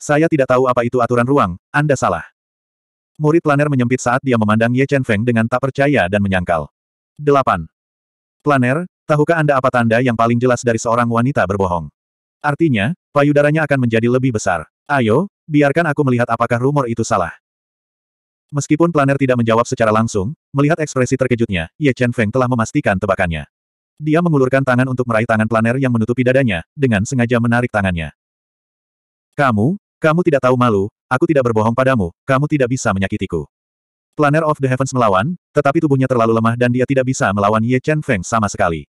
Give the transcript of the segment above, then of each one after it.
Saya tidak tahu apa itu aturan ruang, Anda salah. Murid planer menyempit saat dia memandang Ye Chen Feng dengan tak percaya dan menyangkal. 8. Planer, tahukah Anda apa tanda yang paling jelas dari seorang wanita berbohong? Artinya, payudaranya akan menjadi lebih besar. Ayo, biarkan aku melihat apakah rumor itu salah. Meskipun planer tidak menjawab secara langsung, melihat ekspresi terkejutnya, Ye Chen Feng telah memastikan tebakannya. Dia mengulurkan tangan untuk meraih tangan planer yang menutupi dadanya, dengan sengaja menarik tangannya. Kamu, kamu tidak tahu malu, aku tidak berbohong padamu, kamu tidak bisa menyakitiku. Planner of the Heavens melawan, tetapi tubuhnya terlalu lemah dan dia tidak bisa melawan Ye Chen Feng sama sekali.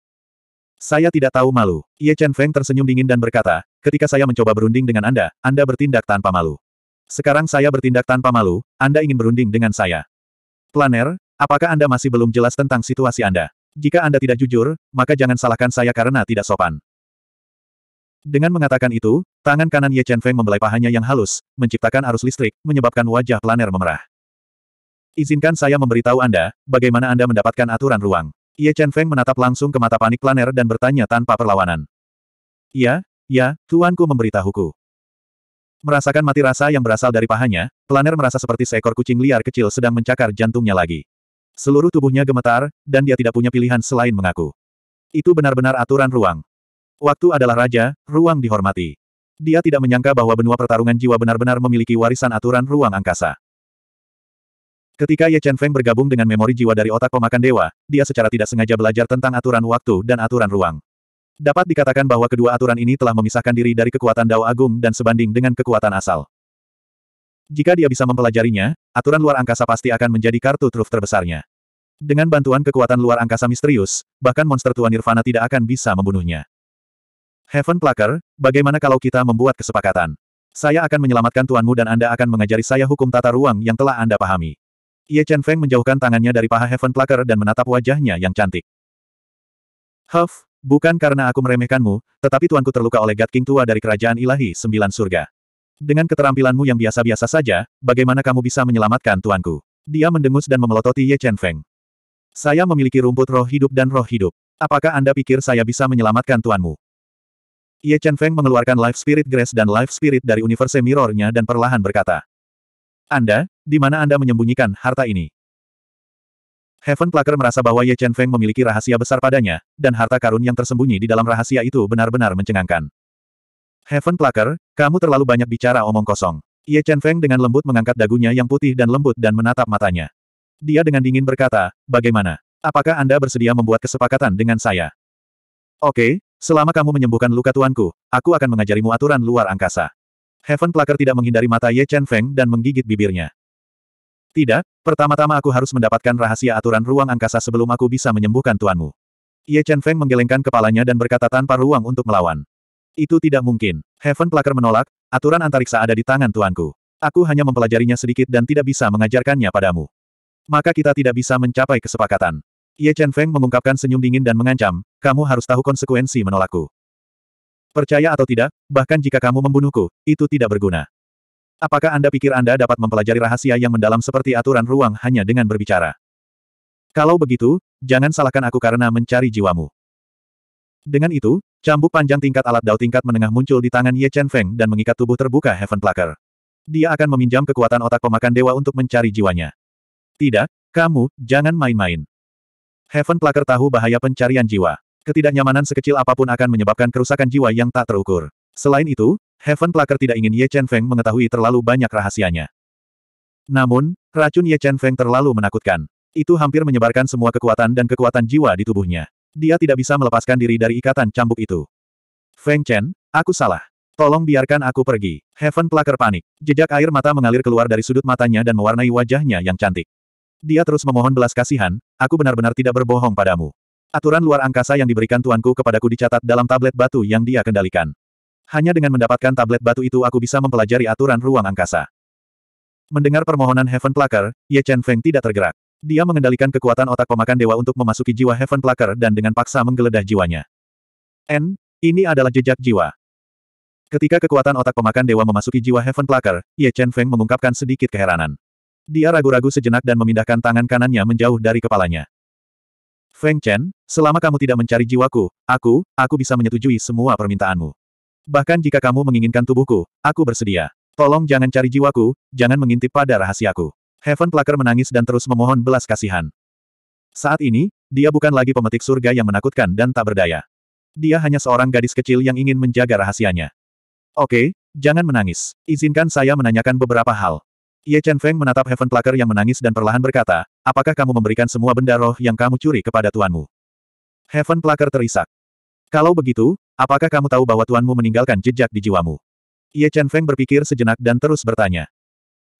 Saya tidak tahu malu. Ye Chen Feng tersenyum dingin dan berkata, ketika saya mencoba berunding dengan Anda, Anda bertindak tanpa malu. Sekarang saya bertindak tanpa malu, Anda ingin berunding dengan saya. Planner, apakah Anda masih belum jelas tentang situasi Anda? Jika Anda tidak jujur, maka jangan salahkan saya karena tidak sopan. Dengan mengatakan itu, tangan kanan Ye Chen Feng membelai pahanya yang halus, menciptakan arus listrik, menyebabkan wajah planer memerah. Izinkan saya memberitahu Anda, bagaimana Anda mendapatkan aturan ruang. Ye Chen Feng menatap langsung ke mata panik planer dan bertanya tanpa perlawanan. Ya, ya, tuanku memberitahuku. Merasakan mati rasa yang berasal dari pahanya, planer merasa seperti seekor kucing liar kecil sedang mencakar jantungnya lagi. Seluruh tubuhnya gemetar, dan dia tidak punya pilihan selain mengaku. Itu benar-benar aturan ruang. Waktu adalah raja, ruang dihormati. Dia tidak menyangka bahwa benua pertarungan jiwa benar-benar memiliki warisan aturan ruang angkasa. Ketika Ye Chen Feng bergabung dengan memori jiwa dari otak pemakan dewa, dia secara tidak sengaja belajar tentang aturan waktu dan aturan ruang. Dapat dikatakan bahwa kedua aturan ini telah memisahkan diri dari kekuatan Dao Agung dan sebanding dengan kekuatan asal. Jika dia bisa mempelajarinya, aturan luar angkasa pasti akan menjadi kartu truf terbesarnya. Dengan bantuan kekuatan luar angkasa misterius, bahkan monster tua Nirvana tidak akan bisa membunuhnya. Heaven Plucker, bagaimana kalau kita membuat kesepakatan? Saya akan menyelamatkan tuanmu dan Anda akan mengajari saya hukum tata ruang yang telah Anda pahami. Ye Chen Feng menjauhkan tangannya dari paha Heaven Plucker dan menatap wajahnya yang cantik. Huff, bukan karena aku meremehkanmu, tetapi tuanku terluka oleh God King tua dari kerajaan ilahi sembilan surga. Dengan keterampilanmu yang biasa-biasa saja, bagaimana kamu bisa menyelamatkan tuanku? Dia mendengus dan memelototi Ye Chen Feng. Saya memiliki rumput roh hidup dan roh hidup. Apakah Anda pikir saya bisa menyelamatkan tuanmu? Ye Chen Feng mengeluarkan Life Spirit Grace dan Life Spirit dari Universe Mirror-nya dan perlahan berkata. Anda, di mana Anda menyembunyikan harta ini? Heaven Plucker merasa bahwa Ye Chen Feng memiliki rahasia besar padanya, dan harta karun yang tersembunyi di dalam rahasia itu benar-benar mencengangkan. Heaven Plucker, kamu terlalu banyak bicara omong kosong. Ye Chen Feng dengan lembut mengangkat dagunya yang putih dan lembut dan menatap matanya. Dia dengan dingin berkata, bagaimana? Apakah Anda bersedia membuat kesepakatan dengan saya? Oke, Selama kamu menyembuhkan luka tuanku, aku akan mengajarimu aturan luar angkasa. Heaven Plucker tidak menghindari mata Ye Chen Feng dan menggigit bibirnya. Tidak, pertama-tama aku harus mendapatkan rahasia aturan ruang angkasa sebelum aku bisa menyembuhkan tuanmu. Ye Chen Feng menggelengkan kepalanya dan berkata tanpa ruang untuk melawan. Itu tidak mungkin. Heaven Plucker menolak, aturan antariksa ada di tangan tuanku. Aku hanya mempelajarinya sedikit dan tidak bisa mengajarkannya padamu. Maka kita tidak bisa mencapai kesepakatan. Ye Chen Feng mengungkapkan senyum dingin dan mengancam, kamu harus tahu konsekuensi menolakku. Percaya atau tidak, bahkan jika kamu membunuhku, itu tidak berguna. Apakah Anda pikir Anda dapat mempelajari rahasia yang mendalam seperti aturan ruang hanya dengan berbicara? Kalau begitu, jangan salahkan aku karena mencari jiwamu. Dengan itu, cambuk panjang tingkat alat dao tingkat menengah muncul di tangan Ye Chen Feng dan mengikat tubuh terbuka Heaven Plucker. Dia akan meminjam kekuatan otak pemakan dewa untuk mencari jiwanya. Tidak, kamu, jangan main-main. Heaven Plucker tahu bahaya pencarian jiwa. Ketidaknyamanan sekecil apapun akan menyebabkan kerusakan jiwa yang tak terukur. Selain itu, Heaven Plucker tidak ingin Ye Chen Feng mengetahui terlalu banyak rahasianya. Namun, racun Ye Chen Feng terlalu menakutkan. Itu hampir menyebarkan semua kekuatan dan kekuatan jiwa di tubuhnya. Dia tidak bisa melepaskan diri dari ikatan cambuk itu. Feng Chen, aku salah. Tolong biarkan aku pergi. Heaven Plucker panik. Jejak air mata mengalir keluar dari sudut matanya dan mewarnai wajahnya yang cantik. Dia terus memohon belas kasihan, aku benar-benar tidak berbohong padamu. Aturan luar angkasa yang diberikan tuanku kepadaku dicatat dalam tablet batu yang dia kendalikan. Hanya dengan mendapatkan tablet batu itu aku bisa mempelajari aturan ruang angkasa. Mendengar permohonan Heaven Plucker, Ye Chen Feng tidak tergerak. Dia mengendalikan kekuatan otak pemakan dewa untuk memasuki jiwa Heaven Plucker dan dengan paksa menggeledah jiwanya. N, ini adalah jejak jiwa. Ketika kekuatan otak pemakan dewa memasuki jiwa Heaven Plucker, Ye Chen Feng mengungkapkan sedikit keheranan. Dia ragu-ragu sejenak dan memindahkan tangan kanannya menjauh dari kepalanya. Feng Chen, selama kamu tidak mencari jiwaku, aku, aku bisa menyetujui semua permintaanmu. Bahkan jika kamu menginginkan tubuhku, aku bersedia. Tolong jangan cari jiwaku, jangan mengintip pada rahasiaku. Heaven Plucker menangis dan terus memohon belas kasihan. Saat ini, dia bukan lagi pemetik surga yang menakutkan dan tak berdaya. Dia hanya seorang gadis kecil yang ingin menjaga rahasianya. Oke, jangan menangis. Izinkan saya menanyakan beberapa hal. Ye Chen Feng menatap Heaven Plucker yang menangis dan perlahan berkata, apakah kamu memberikan semua benda roh yang kamu curi kepada tuanmu? Heaven Plucker terisak. Kalau begitu, apakah kamu tahu bahwa tuanmu meninggalkan jejak di jiwamu? Ye Chen Feng berpikir sejenak dan terus bertanya.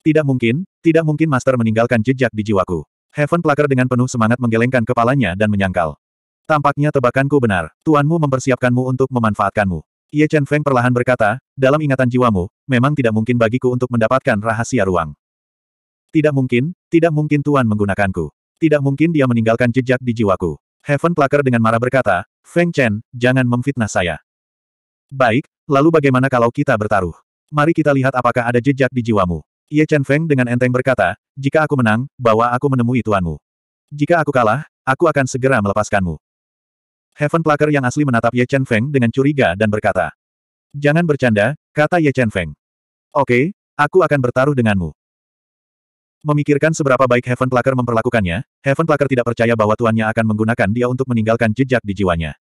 Tidak mungkin, tidak mungkin Master meninggalkan jejak di jiwaku. Heaven Plucker dengan penuh semangat menggelengkan kepalanya dan menyangkal. Tampaknya tebakanku benar, tuanmu mempersiapkanmu untuk memanfaatkanmu. Ye Chen Feng perlahan berkata, dalam ingatan jiwamu, memang tidak mungkin bagiku untuk mendapatkan rahasia ruang. Tidak mungkin, tidak mungkin Tuan menggunakanku. Tidak mungkin dia meninggalkan jejak di jiwaku. Heaven Plucker dengan marah berkata, Feng Chen, jangan memfitnah saya. Baik, lalu bagaimana kalau kita bertaruh? Mari kita lihat apakah ada jejak di jiwamu. Ye Chen Feng dengan enteng berkata, jika aku menang, bawa aku menemui tuanmu. Jika aku kalah, aku akan segera melepaskanmu. Heaven Plucker yang asli menatap Ye Chen Feng dengan curiga dan berkata. Jangan bercanda, kata Ye Chen Feng. Oke, aku akan bertaruh denganmu. Memikirkan seberapa baik Heaven Plucker memperlakukannya, Heaven Plucker tidak percaya bahwa tuannya akan menggunakan dia untuk meninggalkan jejak di jiwanya.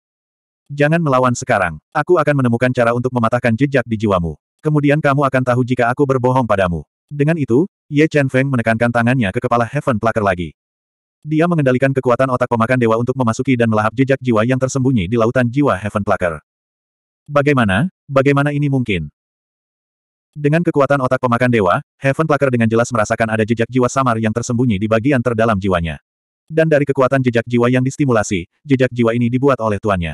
Jangan melawan sekarang, aku akan menemukan cara untuk mematahkan jejak di jiwamu. Kemudian kamu akan tahu jika aku berbohong padamu. Dengan itu, Ye Chen Feng menekankan tangannya ke kepala Heaven Plucker lagi. Dia mengendalikan kekuatan otak pemakan dewa untuk memasuki dan melahap jejak jiwa yang tersembunyi di lautan jiwa Heaven Plucker. Bagaimana? Bagaimana ini mungkin? Dengan kekuatan otak pemakan dewa, Heaven Plucker dengan jelas merasakan ada jejak jiwa samar yang tersembunyi di bagian terdalam jiwanya. Dan dari kekuatan jejak jiwa yang distimulasi, jejak jiwa ini dibuat oleh tuannya.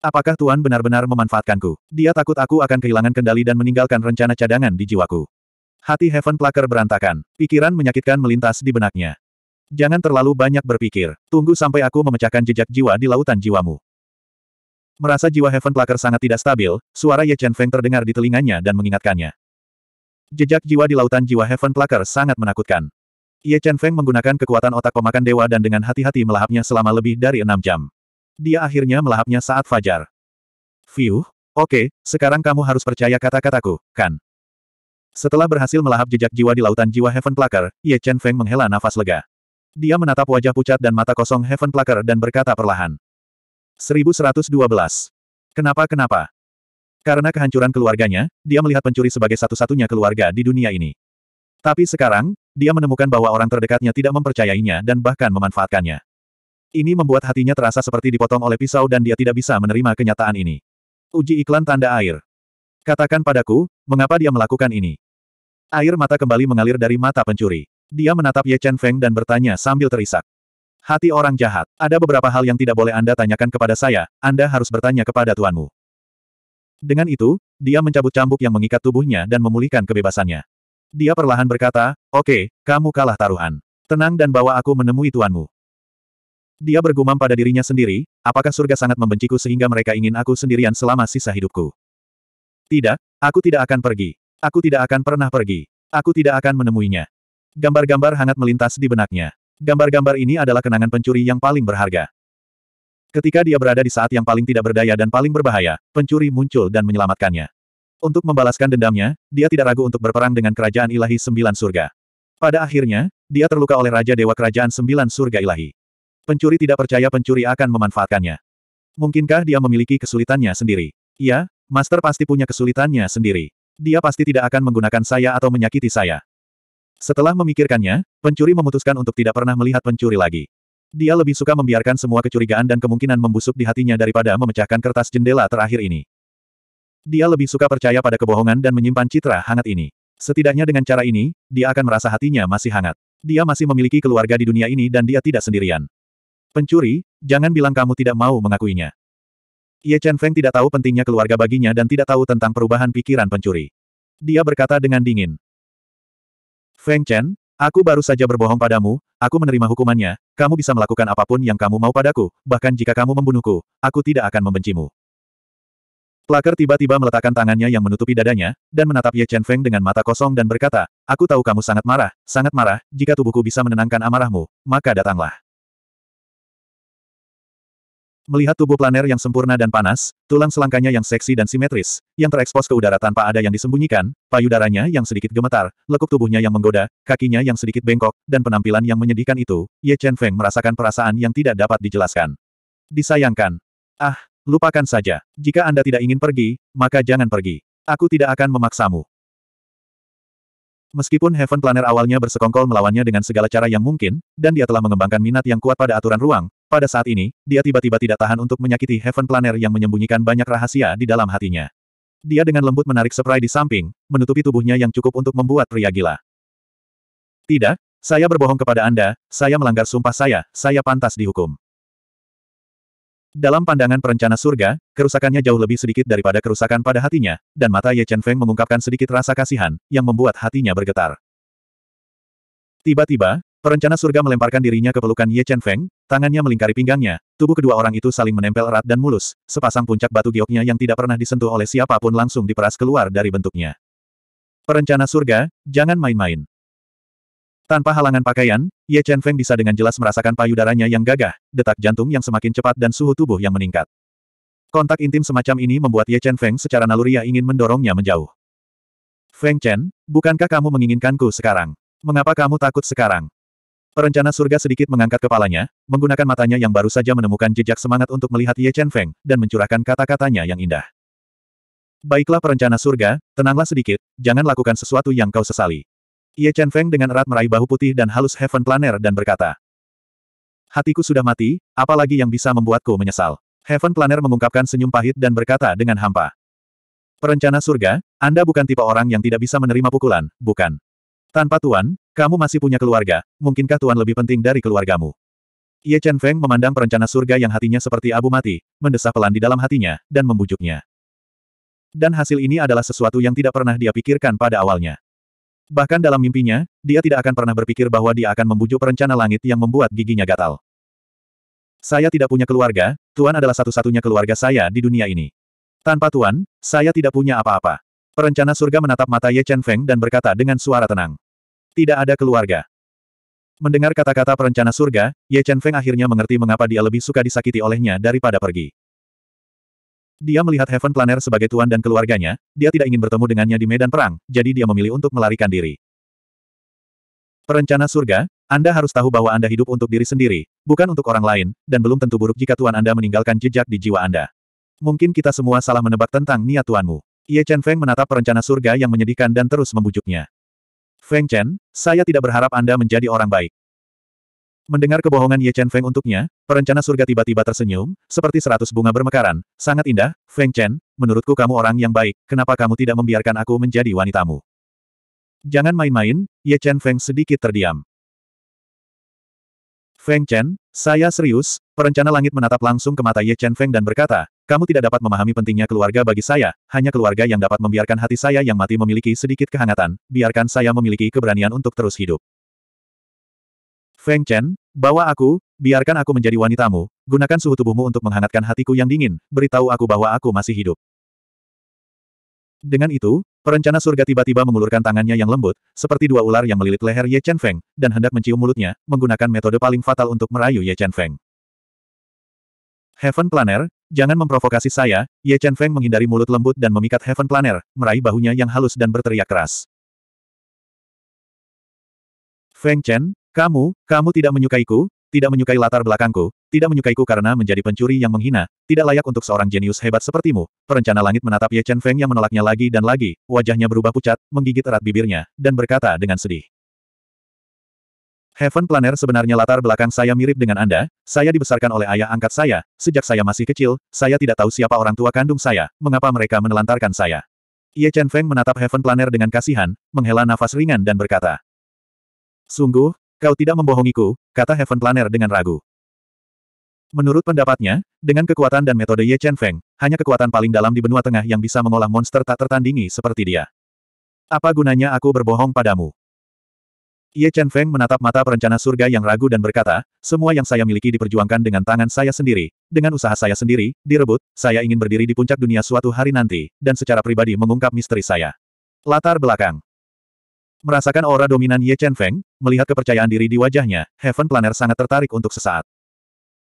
Apakah Tuan benar-benar memanfaatkanku? Dia takut aku akan kehilangan kendali dan meninggalkan rencana cadangan di jiwaku. Hati Heaven Plucker berantakan. Pikiran menyakitkan melintas di benaknya. Jangan terlalu banyak berpikir. Tunggu sampai aku memecahkan jejak jiwa di lautan jiwamu. Merasa jiwa Heaven Plucker sangat tidak stabil, suara Ye Chen Feng terdengar di telinganya dan mengingatkannya. Jejak jiwa di lautan jiwa Heaven Plucker sangat menakutkan. Ye Chen Feng menggunakan kekuatan otak pemakan dewa dan dengan hati-hati melahapnya selama lebih dari enam jam. Dia akhirnya melahapnya saat fajar. Fiuh, oke, sekarang kamu harus percaya kata-kataku, kan? Setelah berhasil melahap jejak jiwa di lautan jiwa Heaven Plucker, Ye Chen Feng menghela nafas lega. Dia menatap wajah pucat dan mata kosong Heaven Plucker dan berkata perlahan. 1112. Kenapa-kenapa? Karena kehancuran keluarganya, dia melihat pencuri sebagai satu-satunya keluarga di dunia ini. Tapi sekarang, dia menemukan bahwa orang terdekatnya tidak mempercayainya dan bahkan memanfaatkannya. Ini membuat hatinya terasa seperti dipotong oleh pisau dan dia tidak bisa menerima kenyataan ini. Uji iklan tanda air. Katakan padaku, mengapa dia melakukan ini? Air mata kembali mengalir dari mata pencuri. Dia menatap Ye Chen Feng dan bertanya sambil terisak. Hati orang jahat, ada beberapa hal yang tidak boleh Anda tanyakan kepada saya, Anda harus bertanya kepada tuanmu. Dengan itu, dia mencabut cambuk yang mengikat tubuhnya dan memulihkan kebebasannya. Dia perlahan berkata, Oke, okay, kamu kalah taruhan. Tenang dan bawa aku menemui tuanmu. Dia bergumam pada dirinya sendiri, apakah surga sangat membenciku sehingga mereka ingin aku sendirian selama sisa hidupku? Tidak, aku tidak akan pergi. Aku tidak akan pernah pergi. Aku tidak akan menemuinya. Gambar-gambar hangat melintas di benaknya. Gambar-gambar ini adalah kenangan pencuri yang paling berharga. Ketika dia berada di saat yang paling tidak berdaya dan paling berbahaya, pencuri muncul dan menyelamatkannya. Untuk membalaskan dendamnya, dia tidak ragu untuk berperang dengan kerajaan ilahi sembilan surga. Pada akhirnya, dia terluka oleh Raja Dewa Kerajaan Sembilan Surga Ilahi. Pencuri tidak percaya pencuri akan memanfaatkannya. Mungkinkah dia memiliki kesulitannya sendiri? Iya, Master pasti punya kesulitannya sendiri. Dia pasti tidak akan menggunakan saya atau menyakiti saya. Setelah memikirkannya, pencuri memutuskan untuk tidak pernah melihat pencuri lagi. Dia lebih suka membiarkan semua kecurigaan dan kemungkinan membusuk di hatinya daripada memecahkan kertas jendela terakhir ini. Dia lebih suka percaya pada kebohongan dan menyimpan citra hangat ini. Setidaknya dengan cara ini, dia akan merasa hatinya masih hangat. Dia masih memiliki keluarga di dunia ini dan dia tidak sendirian. Pencuri, jangan bilang kamu tidak mau mengakuinya. Ye Chen Feng tidak tahu pentingnya keluarga baginya dan tidak tahu tentang perubahan pikiran pencuri. Dia berkata dengan dingin, Feng Chen, aku baru saja berbohong padamu, aku menerima hukumannya, kamu bisa melakukan apapun yang kamu mau padaku, bahkan jika kamu membunuhku, aku tidak akan membencimu. Plaker tiba-tiba meletakkan tangannya yang menutupi dadanya, dan menatap Ye Chen Feng dengan mata kosong dan berkata, Aku tahu kamu sangat marah, sangat marah, jika tubuhku bisa menenangkan amarahmu, maka datanglah. Melihat tubuh planer yang sempurna dan panas, tulang selangkanya yang seksi dan simetris, yang terekspos ke udara tanpa ada yang disembunyikan, payudaranya yang sedikit gemetar, lekuk tubuhnya yang menggoda, kakinya yang sedikit bengkok, dan penampilan yang menyedihkan itu, Ye Chen Feng merasakan perasaan yang tidak dapat dijelaskan. Disayangkan. Ah, lupakan saja. Jika Anda tidak ingin pergi, maka jangan pergi. Aku tidak akan memaksamu. Meskipun Heaven Planner awalnya bersekongkol melawannya dengan segala cara yang mungkin, dan dia telah mengembangkan minat yang kuat pada aturan ruang, pada saat ini, dia tiba-tiba tidak tahan untuk menyakiti Heaven Planner yang menyembunyikan banyak rahasia di dalam hatinya. Dia dengan lembut menarik spray di samping, menutupi tubuhnya yang cukup untuk membuat pria gila. Tidak, saya berbohong kepada Anda, saya melanggar sumpah saya, saya pantas dihukum. Dalam pandangan perencana surga, kerusakannya jauh lebih sedikit daripada kerusakan pada hatinya, dan mata Ye Chen Feng mengungkapkan sedikit rasa kasihan, yang membuat hatinya bergetar. Tiba-tiba, Perencana surga melemparkan dirinya ke pelukan Ye Chen Feng, tangannya melingkari pinggangnya, tubuh kedua orang itu saling menempel erat dan mulus, sepasang puncak batu gioknya yang tidak pernah disentuh oleh siapapun langsung diperas keluar dari bentuknya. Perencana surga, jangan main-main. Tanpa halangan pakaian, Ye Chen Feng bisa dengan jelas merasakan payudaranya yang gagah, detak jantung yang semakin cepat dan suhu tubuh yang meningkat. Kontak intim semacam ini membuat Ye Chen Feng secara naluriah ingin mendorongnya menjauh. Feng Chen, bukankah kamu menginginkanku sekarang? Mengapa kamu takut sekarang? Perencana surga sedikit mengangkat kepalanya, menggunakan matanya yang baru saja menemukan jejak semangat untuk melihat Ye Chen Feng, dan mencurahkan kata-katanya yang indah. Baiklah perencana surga, tenanglah sedikit, jangan lakukan sesuatu yang kau sesali. Ye Chen Feng dengan erat meraih bahu putih dan halus Heaven Planner dan berkata, Hatiku sudah mati, apalagi yang bisa membuatku menyesal. Heaven Planner mengungkapkan senyum pahit dan berkata dengan hampa. Perencana surga, Anda bukan tipe orang yang tidak bisa menerima pukulan, bukan? Tanpa tuan, kamu masih punya keluarga, mungkinkah Tuan lebih penting dari keluargamu? Ye Chen Feng memandang perencana surga yang hatinya seperti abu mati, mendesah pelan di dalam hatinya, dan membujuknya. Dan hasil ini adalah sesuatu yang tidak pernah dia pikirkan pada awalnya. Bahkan dalam mimpinya, dia tidak akan pernah berpikir bahwa dia akan membujuk perencana langit yang membuat giginya gatal. Saya tidak punya keluarga, Tuan adalah satu-satunya keluarga saya di dunia ini. Tanpa Tuan, saya tidak punya apa-apa. Perencana surga menatap mata Ye Chen Feng dan berkata dengan suara tenang. Tidak ada keluarga. Mendengar kata-kata perencana surga, Ye Chen Feng akhirnya mengerti mengapa dia lebih suka disakiti olehnya daripada pergi. Dia melihat Heaven Planner sebagai tuan dan keluarganya, dia tidak ingin bertemu dengannya di medan perang, jadi dia memilih untuk melarikan diri. Perencana surga, Anda harus tahu bahwa Anda hidup untuk diri sendiri, bukan untuk orang lain, dan belum tentu buruk jika tuan Anda meninggalkan jejak di jiwa Anda. Mungkin kita semua salah menebak tentang niat tuanmu. Ye Chen Feng menatap perencana surga yang menyedihkan dan terus membujuknya. Feng Chen, saya tidak berharap Anda menjadi orang baik. Mendengar kebohongan Ye Chen Feng untuknya, perencana surga tiba-tiba tersenyum, seperti seratus bunga bermekaran, sangat indah, Feng Chen, menurutku kamu orang yang baik, kenapa kamu tidak membiarkan aku menjadi wanitamu? Jangan main-main, Ye Chen Feng sedikit terdiam. Feng Chen, saya serius, perencana langit menatap langsung ke mata Ye Chen Feng dan berkata, kamu tidak dapat memahami pentingnya keluarga bagi saya, hanya keluarga yang dapat membiarkan hati saya yang mati memiliki sedikit kehangatan, biarkan saya memiliki keberanian untuk terus hidup. Feng Chen, bawa aku, biarkan aku menjadi wanitamu, gunakan suhu tubuhmu untuk menghangatkan hatiku yang dingin, beritahu aku bahwa aku masih hidup. Dengan itu, perencana surga tiba-tiba mengulurkan tangannya yang lembut, seperti dua ular yang melilit leher Ye Chen Feng, dan hendak mencium mulutnya, menggunakan metode paling fatal untuk merayu Ye Chen Feng. Heaven Planner, Jangan memprovokasi saya, Ye Chen Feng menghindari mulut lembut dan memikat Heaven Planner, meraih bahunya yang halus dan berteriak keras. Feng Chen, kamu, kamu tidak menyukaiku, tidak menyukai latar belakangku, tidak menyukaiku karena menjadi pencuri yang menghina, tidak layak untuk seorang jenius hebat sepertimu. Perencana langit menatap Ye Chen Feng yang menolaknya lagi dan lagi, wajahnya berubah pucat, menggigit erat bibirnya, dan berkata dengan sedih. Heaven Planner sebenarnya latar belakang saya mirip dengan Anda, saya dibesarkan oleh ayah angkat saya, sejak saya masih kecil, saya tidak tahu siapa orang tua kandung saya, mengapa mereka menelantarkan saya. Ye Chen Feng menatap Heaven Planner dengan kasihan, menghela nafas ringan dan berkata. Sungguh, kau tidak membohongiku, kata Heaven Planner dengan ragu. Menurut pendapatnya, dengan kekuatan dan metode Ye Chen Feng, hanya kekuatan paling dalam di benua tengah yang bisa mengolah monster tak tertandingi seperti dia. Apa gunanya aku berbohong padamu? Ye Chen Feng menatap mata perencana surga yang ragu dan berkata, semua yang saya miliki diperjuangkan dengan tangan saya sendiri, dengan usaha saya sendiri, direbut, saya ingin berdiri di puncak dunia suatu hari nanti, dan secara pribadi mengungkap misteri saya. Latar belakang Merasakan aura dominan Ye Chen Feng, melihat kepercayaan diri di wajahnya, Heaven Planner sangat tertarik untuk sesaat.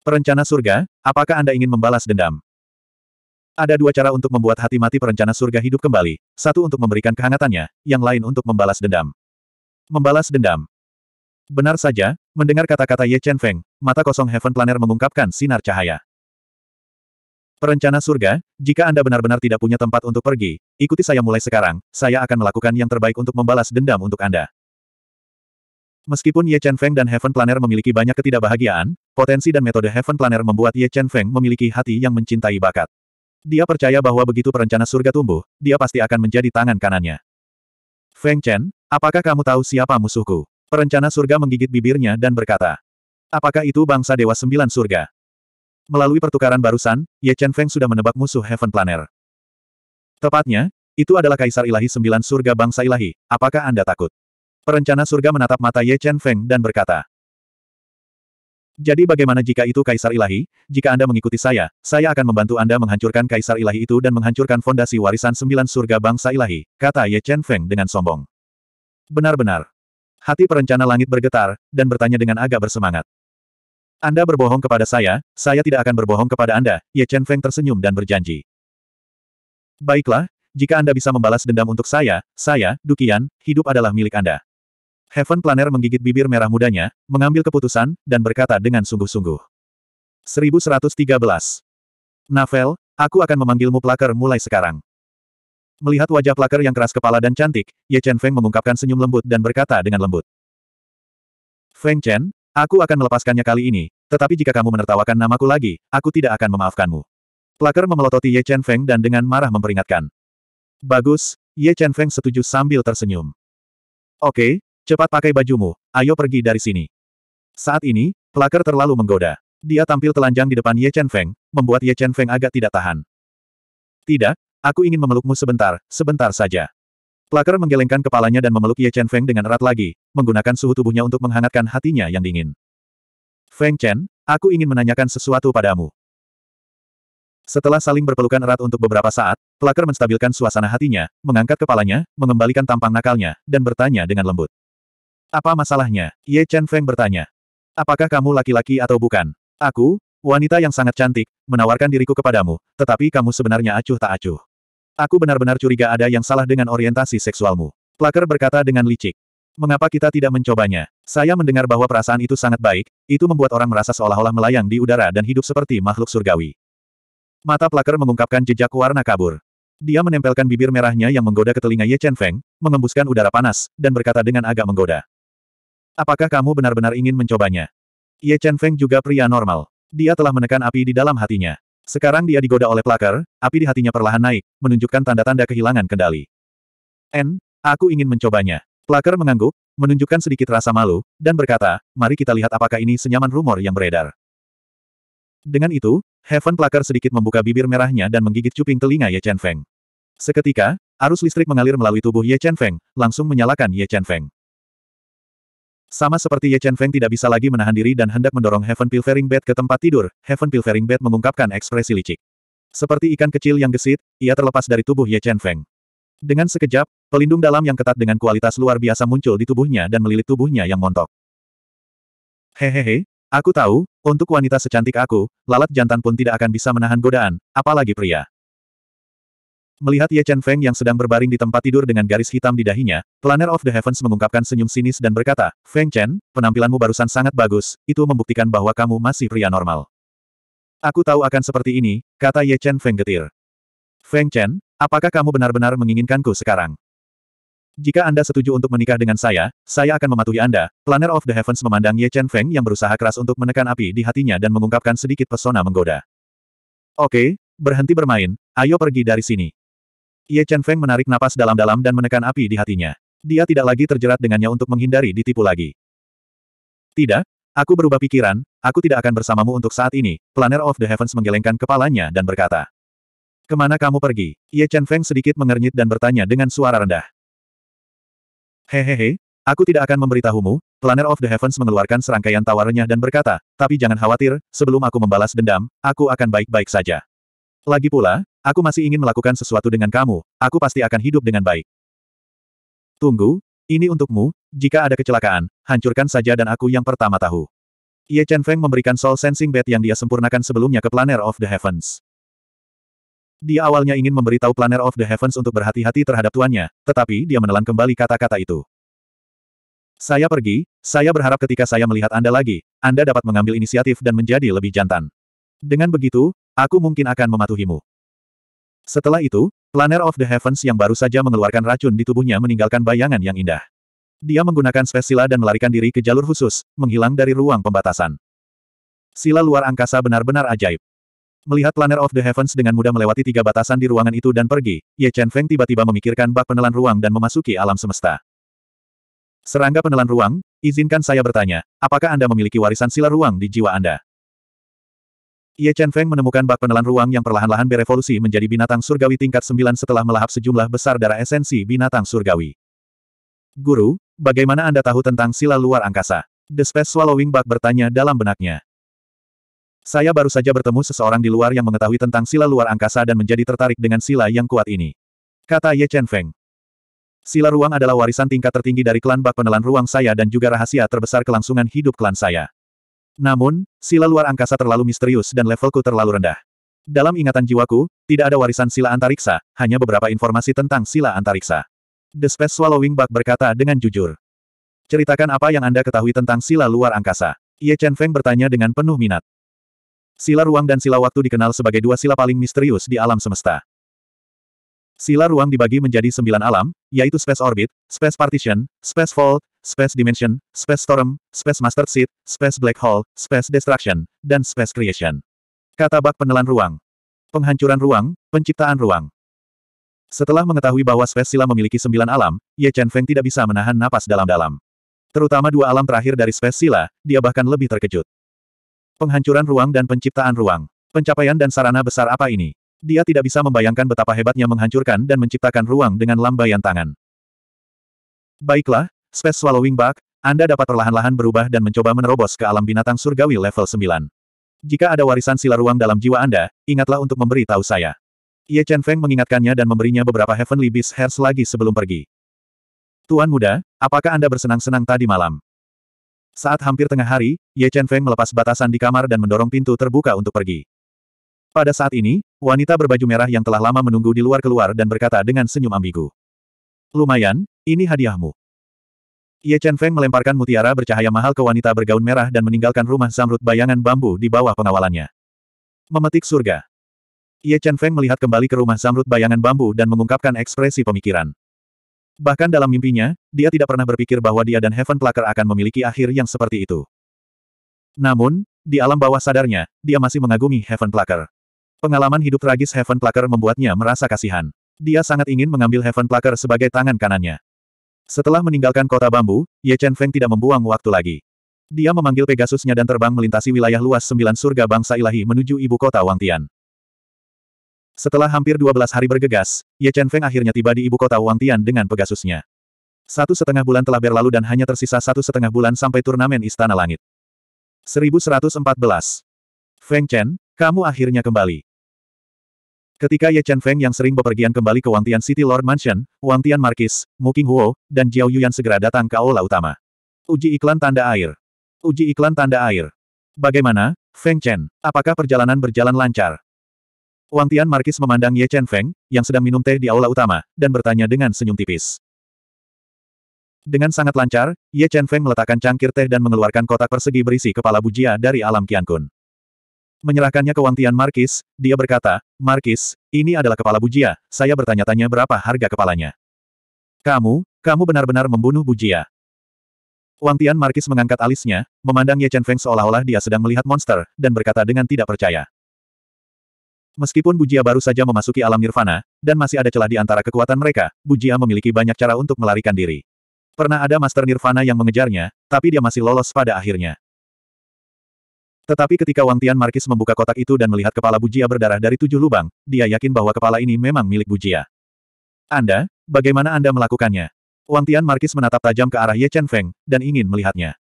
Perencana surga, apakah Anda ingin membalas dendam? Ada dua cara untuk membuat hati mati perencana surga hidup kembali, satu untuk memberikan kehangatannya, yang lain untuk membalas dendam. Membalas dendam. Benar saja, mendengar kata-kata Ye Chen Feng, mata kosong Heaven Planner mengungkapkan sinar cahaya. Perencana surga, jika Anda benar-benar tidak punya tempat untuk pergi, ikuti saya mulai sekarang, saya akan melakukan yang terbaik untuk membalas dendam untuk Anda. Meskipun Ye Chen Feng dan Heaven Planner memiliki banyak ketidakbahagiaan, potensi dan metode Heaven Planner membuat Ye Chen Feng memiliki hati yang mencintai bakat. Dia percaya bahwa begitu perencana surga tumbuh, dia pasti akan menjadi tangan kanannya. Feng Chen, apakah kamu tahu siapa musuhku? Perencana surga menggigit bibirnya dan berkata. Apakah itu bangsa Dewa Sembilan Surga? Melalui pertukaran barusan, Ye Chen Feng sudah menebak musuh Heaven Planner. Tepatnya, itu adalah Kaisar Ilahi Sembilan Surga Bangsa Ilahi, apakah Anda takut? Perencana surga menatap mata Ye Chen Feng dan berkata, jadi bagaimana jika itu Kaisar Ilahi? Jika Anda mengikuti saya, saya akan membantu Anda menghancurkan Kaisar Ilahi itu dan menghancurkan fondasi warisan sembilan surga bangsa Ilahi, kata Ye Chen Feng dengan sombong. Benar-benar. Hati perencana langit bergetar, dan bertanya dengan agak bersemangat. Anda berbohong kepada saya, saya tidak akan berbohong kepada Anda, Ye Chen Feng tersenyum dan berjanji. Baiklah, jika Anda bisa membalas dendam untuk saya, saya, Dukian, hidup adalah milik Anda. Heaven Planner menggigit bibir merah mudanya, mengambil keputusan, dan berkata dengan sungguh-sungguh. 1113. Navel, aku akan memanggilmu Plaker mulai sekarang. Melihat wajah Plaker yang keras kepala dan cantik, Ye Chen Feng mengungkapkan senyum lembut dan berkata dengan lembut. Feng Chen, aku akan melepaskannya kali ini, tetapi jika kamu menertawakan namaku lagi, aku tidak akan memaafkanmu. Plaker memelototi Ye Chen Feng dan dengan marah memperingatkan. Bagus, Ye Chen Feng setuju sambil tersenyum. Oke, Cepat pakai bajumu, ayo pergi dari sini. Saat ini, Plaker terlalu menggoda. Dia tampil telanjang di depan Ye Chen Feng, membuat Ye Chen Feng agak tidak tahan. Tidak, aku ingin memelukmu sebentar, sebentar saja. Plaker menggelengkan kepalanya dan memeluk Ye Chen Feng dengan erat lagi, menggunakan suhu tubuhnya untuk menghangatkan hatinya yang dingin. Feng Chen, aku ingin menanyakan sesuatu padamu. Setelah saling berpelukan erat untuk beberapa saat, Plaker menstabilkan suasana hatinya, mengangkat kepalanya, mengembalikan tampang nakalnya, dan bertanya dengan lembut. Apa masalahnya? Ye Chen Feng bertanya. Apakah kamu laki-laki atau bukan? Aku, wanita yang sangat cantik, menawarkan diriku kepadamu, tetapi kamu sebenarnya acuh tak acuh. Aku benar-benar curiga ada yang salah dengan orientasi seksualmu. Plaker berkata dengan licik. Mengapa kita tidak mencobanya? Saya mendengar bahwa perasaan itu sangat baik, itu membuat orang merasa seolah-olah melayang di udara dan hidup seperti makhluk surgawi. Mata Plaker mengungkapkan jejak warna kabur. Dia menempelkan bibir merahnya yang menggoda ke telinga Ye Chen Feng, mengembuskan udara panas, dan berkata dengan agak menggoda. Apakah kamu benar-benar ingin mencobanya? Ye Chen Feng juga pria normal. Dia telah menekan api di dalam hatinya. Sekarang dia digoda oleh plakar, api di hatinya perlahan naik, menunjukkan tanda-tanda kehilangan kendali. N, aku ingin mencobanya. Plakar mengangguk, menunjukkan sedikit rasa malu, dan berkata, mari kita lihat apakah ini senyaman rumor yang beredar. Dengan itu, Heaven Plakar sedikit membuka bibir merahnya dan menggigit cuping telinga Ye Chen Feng. Seketika, arus listrik mengalir melalui tubuh Ye Chen Feng, langsung menyalakan Ye Chen Feng. Sama seperti Ye Chen Feng tidak bisa lagi menahan diri dan hendak mendorong Heaven Pilfering Bed ke tempat tidur, Heaven Pilfering Bed mengungkapkan ekspresi licik. Seperti ikan kecil yang gesit, ia terlepas dari tubuh Ye Chen Feng. Dengan sekejap, pelindung dalam yang ketat dengan kualitas luar biasa muncul di tubuhnya dan melilit tubuhnya yang montok. Hehehe, aku tahu, untuk wanita secantik aku, lalat jantan pun tidak akan bisa menahan godaan, apalagi pria. Melihat Ye Chen Feng yang sedang berbaring di tempat tidur dengan garis hitam di dahinya, Planner of the Heavens mengungkapkan senyum sinis dan berkata, Feng Chen, penampilanmu barusan sangat bagus, itu membuktikan bahwa kamu masih pria normal. Aku tahu akan seperti ini, kata Ye Chen Feng getir. Feng Chen, apakah kamu benar-benar menginginkanku sekarang? Jika Anda setuju untuk menikah dengan saya, saya akan mematuhi Anda. Planner of the Heavens memandang Ye Chen Feng yang berusaha keras untuk menekan api di hatinya dan mengungkapkan sedikit pesona menggoda. Oke, berhenti bermain, ayo pergi dari sini. Ye Chen Feng menarik napas dalam-dalam dan menekan api di hatinya. Dia tidak lagi terjerat dengannya untuk menghindari ditipu lagi. Tidak, aku berubah pikiran, aku tidak akan bersamamu untuk saat ini, Planner of the Heavens menggelengkan kepalanya dan berkata. Kemana kamu pergi? Ye Chen Feng sedikit mengernyit dan bertanya dengan suara rendah. Hehehe, aku tidak akan memberitahumu, Planner of the Heavens mengeluarkan serangkaian tawarnya dan berkata, tapi jangan khawatir, sebelum aku membalas dendam, aku akan baik-baik saja. Lagi pula, aku masih ingin melakukan sesuatu dengan kamu, aku pasti akan hidup dengan baik. Tunggu, ini untukmu, jika ada kecelakaan, hancurkan saja dan aku yang pertama tahu. Ye Chen Feng memberikan soul sensing bed yang dia sempurnakan sebelumnya ke Planner of the Heavens. Dia awalnya ingin memberitahu Planner of the Heavens untuk berhati-hati terhadap tuannya, tetapi dia menelan kembali kata-kata itu. Saya pergi, saya berharap ketika saya melihat Anda lagi, Anda dapat mengambil inisiatif dan menjadi lebih jantan. Dengan begitu, Aku mungkin akan mematuhimu. Setelah itu, Planner of the Heavens yang baru saja mengeluarkan racun di tubuhnya meninggalkan bayangan yang indah. Dia menggunakan spesila dan melarikan diri ke jalur khusus, menghilang dari ruang pembatasan. Sila luar angkasa benar-benar ajaib. Melihat Planner of the Heavens dengan mudah melewati tiga batasan di ruangan itu dan pergi, Ye Chen Feng tiba-tiba memikirkan bak penelan ruang dan memasuki alam semesta. Serangga penelan ruang, izinkan saya bertanya, apakah Anda memiliki warisan sila ruang di jiwa Anda? Ye Chen Feng menemukan bak penelan ruang yang perlahan-lahan berevolusi menjadi binatang surgawi tingkat 9 setelah melahap sejumlah besar darah esensi binatang surgawi. Guru, bagaimana Anda tahu tentang sila luar angkasa? The Space Swallowing bak bertanya dalam benaknya. Saya baru saja bertemu seseorang di luar yang mengetahui tentang sila luar angkasa dan menjadi tertarik dengan sila yang kuat ini. Kata Ye Chen Feng. Sila ruang adalah warisan tingkat tertinggi dari klan bak penelan ruang saya dan juga rahasia terbesar kelangsungan hidup klan saya. Namun, sila luar angkasa terlalu misterius dan levelku terlalu rendah. Dalam ingatan jiwaku, tidak ada warisan sila antariksa, hanya beberapa informasi tentang sila antariksa. The Space Swallowing Bug berkata dengan jujur. Ceritakan apa yang Anda ketahui tentang sila luar angkasa. Ye Chen Feng bertanya dengan penuh minat. Sila ruang dan sila waktu dikenal sebagai dua sila paling misterius di alam semesta. Sila ruang dibagi menjadi sembilan alam, yaitu Space Orbit, Space Partition, Space Vault, Space Dimension, Space Storm, Space Master Seed, Space Black Hole, Space Destruction, dan Space Creation. Kata bak penelan ruang. Penghancuran ruang, penciptaan ruang. Setelah mengetahui bahwa Space Sila memiliki sembilan alam, Ye Chen Feng tidak bisa menahan napas dalam-dalam. Terutama dua alam terakhir dari Space Sila, dia bahkan lebih terkejut. Penghancuran ruang dan penciptaan ruang. Pencapaian dan sarana besar apa ini? Dia tidak bisa membayangkan betapa hebatnya menghancurkan dan menciptakan ruang dengan lambaian tangan. Baiklah, Space Swallowing Bug, Anda dapat perlahan-lahan berubah dan mencoba menerobos ke alam binatang surgawi level 9. Jika ada warisan sila ruang dalam jiwa Anda, ingatlah untuk memberi tahu saya. Ye Chen Feng mengingatkannya dan memberinya beberapa Heavenly Beast Hairs lagi sebelum pergi. Tuan muda, apakah Anda bersenang-senang tadi malam? Saat hampir tengah hari, Ye Chen Feng melepas batasan di kamar dan mendorong pintu terbuka untuk pergi. Pada saat ini, wanita berbaju merah yang telah lama menunggu di luar keluar dan berkata dengan senyum ambigu. Lumayan, ini hadiahmu. Ye Chen Feng melemparkan mutiara bercahaya mahal ke wanita bergaun merah dan meninggalkan rumah zamrud bayangan bambu di bawah pengawalannya. Memetik surga. Ye Chen Feng melihat kembali ke rumah zamrud bayangan bambu dan mengungkapkan ekspresi pemikiran. Bahkan dalam mimpinya, dia tidak pernah berpikir bahwa dia dan Heaven Plucker akan memiliki akhir yang seperti itu. Namun, di alam bawah sadarnya, dia masih mengagumi Heaven Plucker. Pengalaman hidup tragis Heaven Plucker membuatnya merasa kasihan. Dia sangat ingin mengambil Heaven Plucker sebagai tangan kanannya. Setelah meninggalkan kota bambu, Ye Chen Feng tidak membuang waktu lagi. Dia memanggil Pegasusnya dan terbang melintasi wilayah luas sembilan surga bangsa ilahi menuju ibu kota Wang Tian. Setelah hampir 12 hari bergegas, Ye Chen Feng akhirnya tiba di ibu kota Wang Tian dengan Pegasusnya. Satu setengah bulan telah berlalu dan hanya tersisa satu setengah bulan sampai turnamen Istana Langit. 1114. Feng Chen, kamu akhirnya kembali. Ketika Ye Chen Feng yang sering bepergian kembali ke Wang Tian City Lord Mansion, Wang Tian Markis, King Huo, dan Jiao Yuan segera datang ke aula utama. Uji iklan tanda air. Uji iklan tanda air. Bagaimana, Feng Chen? Apakah perjalanan berjalan lancar? Wang Tian Markis memandang Ye Chen Feng, yang sedang minum teh di aula utama, dan bertanya dengan senyum tipis. Dengan sangat lancar, Ye Chen Feng meletakkan cangkir teh dan mengeluarkan kotak persegi berisi kepala bujia dari alam Qiankun. Menyerahkannya ke Wang Tian Markis, dia berkata, Markis, ini adalah kepala Bujia, saya bertanya-tanya berapa harga kepalanya. Kamu, kamu benar-benar membunuh Bujia. Wang Tian Markis mengangkat alisnya, memandang Ye Chen Feng seolah-olah dia sedang melihat monster, dan berkata dengan tidak percaya. Meskipun Bujia baru saja memasuki alam nirvana, dan masih ada celah di antara kekuatan mereka, Bujia memiliki banyak cara untuk melarikan diri. Pernah ada Master Nirvana yang mengejarnya, tapi dia masih lolos pada akhirnya. Tetapi ketika Wang Tian Markis membuka kotak itu dan melihat kepala Bujia berdarah dari tujuh lubang, dia yakin bahwa kepala ini memang milik Bujia. Anda, bagaimana Anda melakukannya? Wang Tian Markis menatap tajam ke arah Ye Chen Feng, dan ingin melihatnya.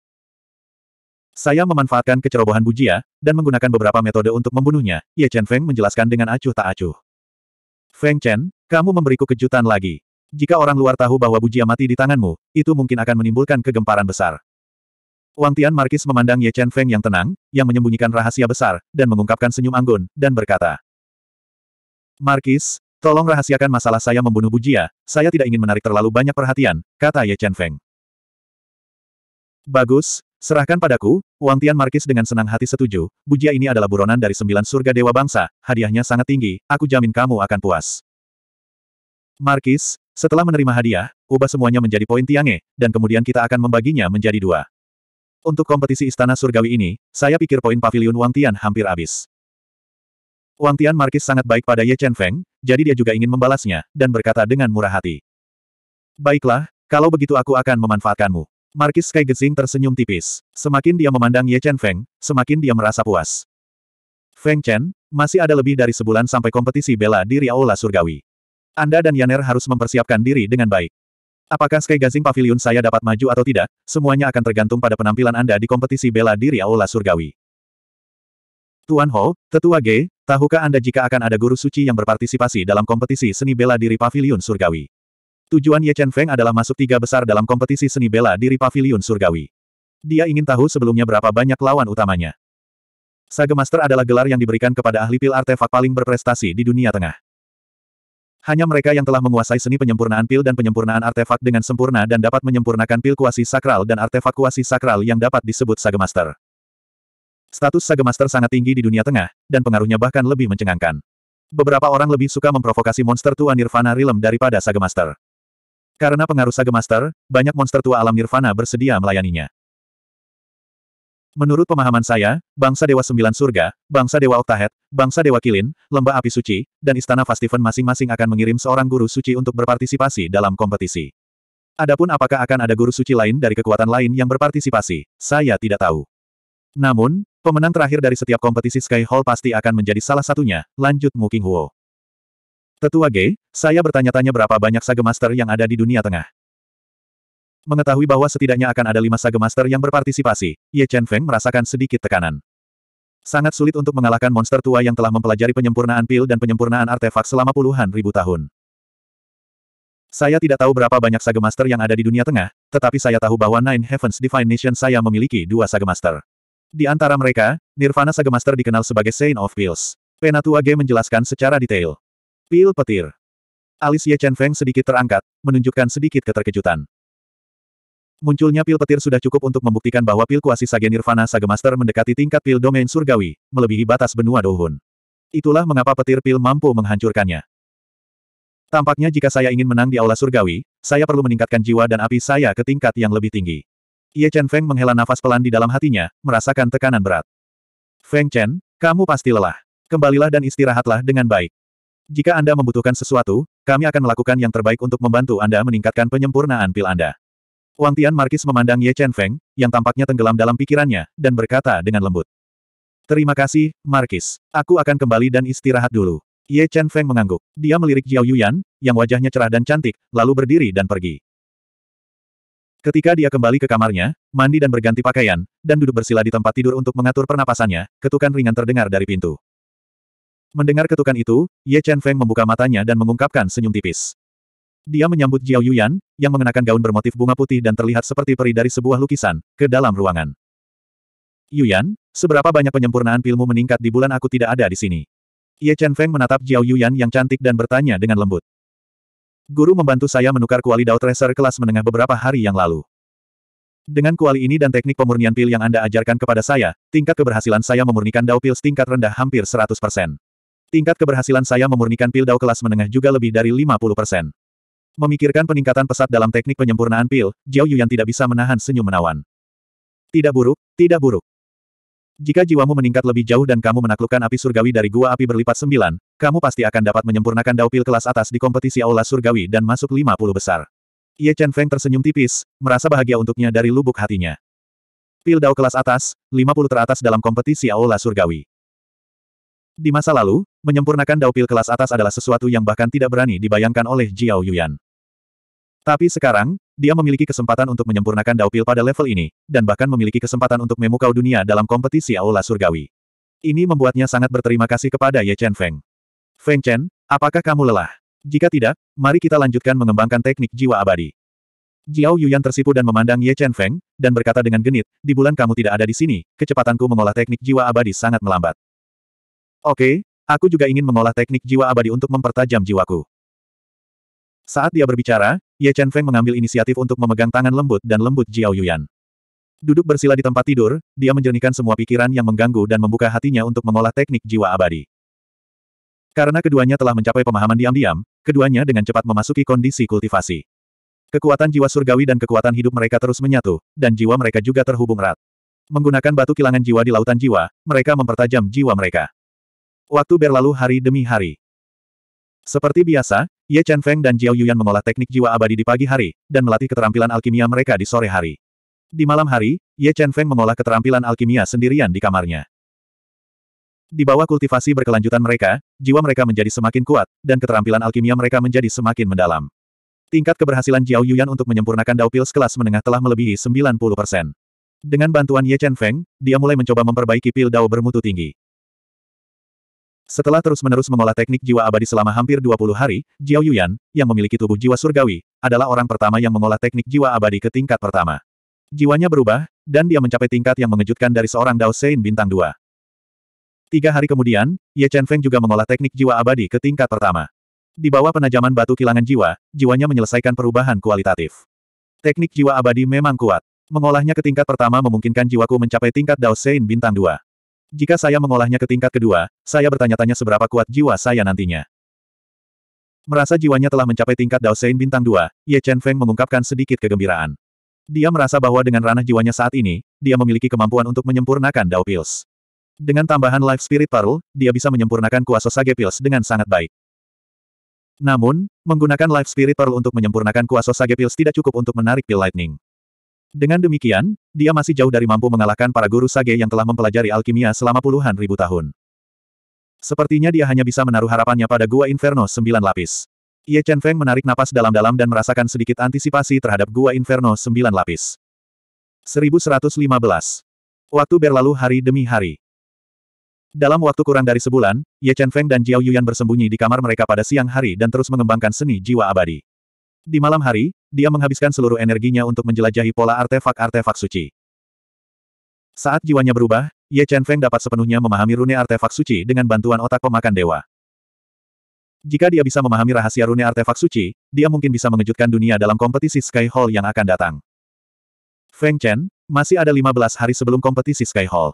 Saya memanfaatkan kecerobohan Bujia, dan menggunakan beberapa metode untuk membunuhnya, Ye Chen Feng menjelaskan dengan acuh tak acuh. Feng Chen, kamu memberiku kejutan lagi. Jika orang luar tahu bahwa Bujia mati di tanganmu, itu mungkin akan menimbulkan kegemparan besar. Wang Tian Markis memandang Ye Chen Feng yang tenang, yang menyembunyikan rahasia besar, dan mengungkapkan senyum anggun, dan berkata. Markis, tolong rahasiakan masalah saya membunuh Jia. saya tidak ingin menarik terlalu banyak perhatian, kata Ye Chen Feng. Bagus, serahkan padaku, Wang Tian Markis dengan senang hati setuju, Jia ini adalah buronan dari sembilan surga dewa bangsa, hadiahnya sangat tinggi, aku jamin kamu akan puas. Markis, setelah menerima hadiah, ubah semuanya menjadi poin Tiange, dan kemudian kita akan membaginya menjadi dua. Untuk kompetisi Istana Surgawi ini, saya pikir poin pavilion Wang Tian hampir habis. Wang Tian Markis sangat baik pada Ye Chen Feng, jadi dia juga ingin membalasnya, dan berkata dengan murah hati. Baiklah, kalau begitu aku akan memanfaatkanmu. Markis Kai Gezing tersenyum tipis. Semakin dia memandang Ye Chen Feng, semakin dia merasa puas. Feng Chen, masih ada lebih dari sebulan sampai kompetisi bela diri Aula Surgawi. Anda dan Yaner harus mempersiapkan diri dengan baik. Apakah Sky Gazing Pavilion saya dapat maju atau tidak, semuanya akan tergantung pada penampilan Anda di kompetisi bela diri Aula Surgawi. Tuan Ho, Tetua G, tahukah Anda jika akan ada guru suci yang berpartisipasi dalam kompetisi seni bela diri Pavilion Surgawi? Tujuan Ye Chen Feng adalah masuk tiga besar dalam kompetisi seni bela diri Pavilion Surgawi. Dia ingin tahu sebelumnya berapa banyak lawan utamanya. Sage Master adalah gelar yang diberikan kepada ahli pil artefak paling berprestasi di dunia tengah. Hanya mereka yang telah menguasai seni penyempurnaan pil dan penyempurnaan artefak dengan sempurna dan dapat menyempurnakan pil kuasi sakral dan artefak kuasi sakral yang dapat disebut Saga master. Status Saga master sangat tinggi di dunia tengah, dan pengaruhnya bahkan lebih mencengangkan. Beberapa orang lebih suka memprovokasi monster tua Nirvana Realm daripada Saga master. Karena pengaruh Saga master, banyak monster tua alam Nirvana bersedia melayaninya. Menurut pemahaman saya, bangsa Dewa Sembilan Surga, bangsa Dewa Oktahet, bangsa Dewa Kilin, Lembah Api Suci, dan Istana Fastiven masing-masing akan mengirim seorang guru suci untuk berpartisipasi dalam kompetisi. Adapun apakah akan ada guru suci lain dari kekuatan lain yang berpartisipasi, saya tidak tahu. Namun, pemenang terakhir dari setiap kompetisi Sky Hall pasti akan menjadi salah satunya, lanjut Mu Huo. Tetua G, saya bertanya-tanya berapa banyak Sage Master yang ada di dunia tengah. Mengetahui bahwa setidaknya akan ada lima Saga Master yang berpartisipasi, Ye Chen Feng merasakan sedikit tekanan. Sangat sulit untuk mengalahkan monster tua yang telah mempelajari penyempurnaan pil dan penyempurnaan artefak selama puluhan ribu tahun. Saya tidak tahu berapa banyak Saga Master yang ada di dunia tengah, tetapi saya tahu bahwa Nine Heavens Divine Nation saya memiliki dua Saga Master. Di antara mereka, Nirvana Saga Master dikenal sebagai Saint of Pills. Penatua G menjelaskan secara detail. Pil petir. Alis Ye Chen Feng sedikit terangkat, menunjukkan sedikit keterkejutan. Munculnya pil petir sudah cukup untuk membuktikan bahwa pil kuasi Sage Nirvana Sage Master mendekati tingkat pil domain surgawi, melebihi batas benua Dohun. Itulah mengapa petir pil mampu menghancurkannya. Tampaknya jika saya ingin menang di aula surgawi, saya perlu meningkatkan jiwa dan api saya ke tingkat yang lebih tinggi. Ye Chen Feng menghela nafas pelan di dalam hatinya, merasakan tekanan berat. Feng Chen, kamu pasti lelah. Kembalilah dan istirahatlah dengan baik. Jika Anda membutuhkan sesuatu, kami akan melakukan yang terbaik untuk membantu Anda meningkatkan penyempurnaan pil Anda. Wang Tian Markis memandang Ye Chen Feng, yang tampaknya tenggelam dalam pikirannya, dan berkata dengan lembut. Terima kasih, Markis. Aku akan kembali dan istirahat dulu. Ye Chen Feng mengangguk. Dia melirik Jiao Yuyan, yang wajahnya cerah dan cantik, lalu berdiri dan pergi. Ketika dia kembali ke kamarnya, mandi dan berganti pakaian, dan duduk bersila di tempat tidur untuk mengatur pernapasannya, ketukan ringan terdengar dari pintu. Mendengar ketukan itu, Ye Chen Feng membuka matanya dan mengungkapkan senyum tipis. Dia menyambut Jiao Yuyan, yang mengenakan gaun bermotif bunga putih dan terlihat seperti peri dari sebuah lukisan, ke dalam ruangan. Yuyan, seberapa banyak penyempurnaan pilmu meningkat di bulan aku tidak ada di sini? Ye Chen Feng menatap Jiao Yuyan yang cantik dan bertanya dengan lembut. Guru membantu saya menukar kuali Dao Tracer kelas menengah beberapa hari yang lalu. Dengan kuali ini dan teknik pemurnian pil yang Anda ajarkan kepada saya, tingkat keberhasilan saya memurnikan Dao Pils tingkat rendah hampir 100%. Tingkat keberhasilan saya memurnikan pil Dao kelas menengah juga lebih dari persen. Memikirkan peningkatan pesat dalam teknik penyempurnaan pil, Jiao Yuan tidak bisa menahan senyum menawan. Tidak buruk, tidak buruk. Jika jiwamu meningkat lebih jauh dan kamu menaklukkan api surgawi dari gua api berlipat sembilan, kamu pasti akan dapat menyempurnakan daupil kelas atas di kompetisi aula surgawi dan masuk 50 besar. Ye Chen Feng tersenyum tipis, merasa bahagia untuknya dari lubuk hatinya. Pil dao kelas atas, 50 teratas dalam kompetisi aula surgawi. Di masa lalu, menyempurnakan daupil kelas atas adalah sesuatu yang bahkan tidak berani dibayangkan oleh Jiao Yuan. Tapi sekarang, dia memiliki kesempatan untuk menyempurnakan Daupil pada level ini, dan bahkan memiliki kesempatan untuk memukau dunia dalam kompetisi Aula Surgawi. Ini membuatnya sangat berterima kasih kepada Ye Chen Feng. Feng Chen, apakah kamu lelah? Jika tidak, mari kita lanjutkan mengembangkan teknik jiwa abadi. Jiao Yuyan tersipu dan memandang Ye Chen Feng, dan berkata dengan genit, di bulan kamu tidak ada di sini, kecepatanku mengolah teknik jiwa abadi sangat melambat. Oke, aku juga ingin mengolah teknik jiwa abadi untuk mempertajam jiwaku. Saat dia berbicara, Ye Chen Feng mengambil inisiatif untuk memegang tangan lembut dan lembut Jiao Yuan. Duduk bersila di tempat tidur, dia menjernihkan semua pikiran yang mengganggu dan membuka hatinya untuk mengolah teknik jiwa abadi. Karena keduanya telah mencapai pemahaman diam-diam, keduanya dengan cepat memasuki kondisi kultivasi. Kekuatan jiwa surgawi dan kekuatan hidup mereka terus menyatu, dan jiwa mereka juga terhubung erat. Menggunakan batu kilangan jiwa di lautan jiwa, mereka mempertajam jiwa mereka. Waktu berlalu hari demi hari. Seperti biasa, Ye Chen Feng dan Jiao Yuan mengolah teknik jiwa abadi di pagi hari, dan melatih keterampilan alkimia mereka di sore hari. Di malam hari, Ye Chen Feng mengolah keterampilan alkimia sendirian di kamarnya. Di bawah kultivasi berkelanjutan mereka, jiwa mereka menjadi semakin kuat, dan keterampilan alkimia mereka menjadi semakin mendalam. Tingkat keberhasilan Jiao Yuan untuk menyempurnakan Dao Pils kelas menengah telah melebihi 90 persen. Dengan bantuan Ye Chen Feng, dia mulai mencoba memperbaiki pil Dao bermutu tinggi. Setelah terus-menerus mengolah teknik jiwa abadi selama hampir 20 hari, Jiao Yuyan, yang memiliki tubuh jiwa surgawi, adalah orang pertama yang mengolah teknik jiwa abadi ke tingkat pertama. Jiwanya berubah, dan dia mencapai tingkat yang mengejutkan dari seorang Dao Sein bintang 2. Tiga hari kemudian, Ye Chen Feng juga mengolah teknik jiwa abadi ke tingkat pertama. Di bawah penajaman batu kilangan jiwa, jiwanya menyelesaikan perubahan kualitatif. Teknik jiwa abadi memang kuat. Mengolahnya ke tingkat pertama memungkinkan jiwaku mencapai tingkat Dao Sein bintang 2. Jika saya mengolahnya ke tingkat kedua, saya bertanya-tanya seberapa kuat jiwa saya nantinya. Merasa jiwanya telah mencapai tingkat Daosein bintang 2, Ye Chen Feng mengungkapkan sedikit kegembiraan. Dia merasa bahwa dengan ranah jiwanya saat ini, dia memiliki kemampuan untuk menyempurnakan Dao Pills. Dengan tambahan Life Spirit Pearl, dia bisa menyempurnakan kuasa Sage Pills dengan sangat baik. Namun, menggunakan Life Spirit Pearl untuk menyempurnakan kuasa Sage Pills tidak cukup untuk menarik Pil Lightning. Dengan demikian, dia masih jauh dari mampu mengalahkan para guru sage yang telah mempelajari alkimia selama puluhan ribu tahun. Sepertinya dia hanya bisa menaruh harapannya pada Gua Inferno sembilan lapis. Ye Chen Feng menarik napas dalam-dalam dan merasakan sedikit antisipasi terhadap Gua Inferno sembilan lapis. 1115. Waktu berlalu hari demi hari. Dalam waktu kurang dari sebulan, Ye Chen Feng dan Jiao Yuan bersembunyi di kamar mereka pada siang hari dan terus mengembangkan seni jiwa abadi. Di malam hari, dia menghabiskan seluruh energinya untuk menjelajahi pola artefak-artefak suci. Saat jiwanya berubah, Ye Chen Feng dapat sepenuhnya memahami rune artefak suci dengan bantuan otak pemakan dewa. Jika dia bisa memahami rahasia rune artefak suci, dia mungkin bisa mengejutkan dunia dalam kompetisi Sky Hall yang akan datang. Feng Chen, masih ada 15 hari sebelum kompetisi Sky Hall.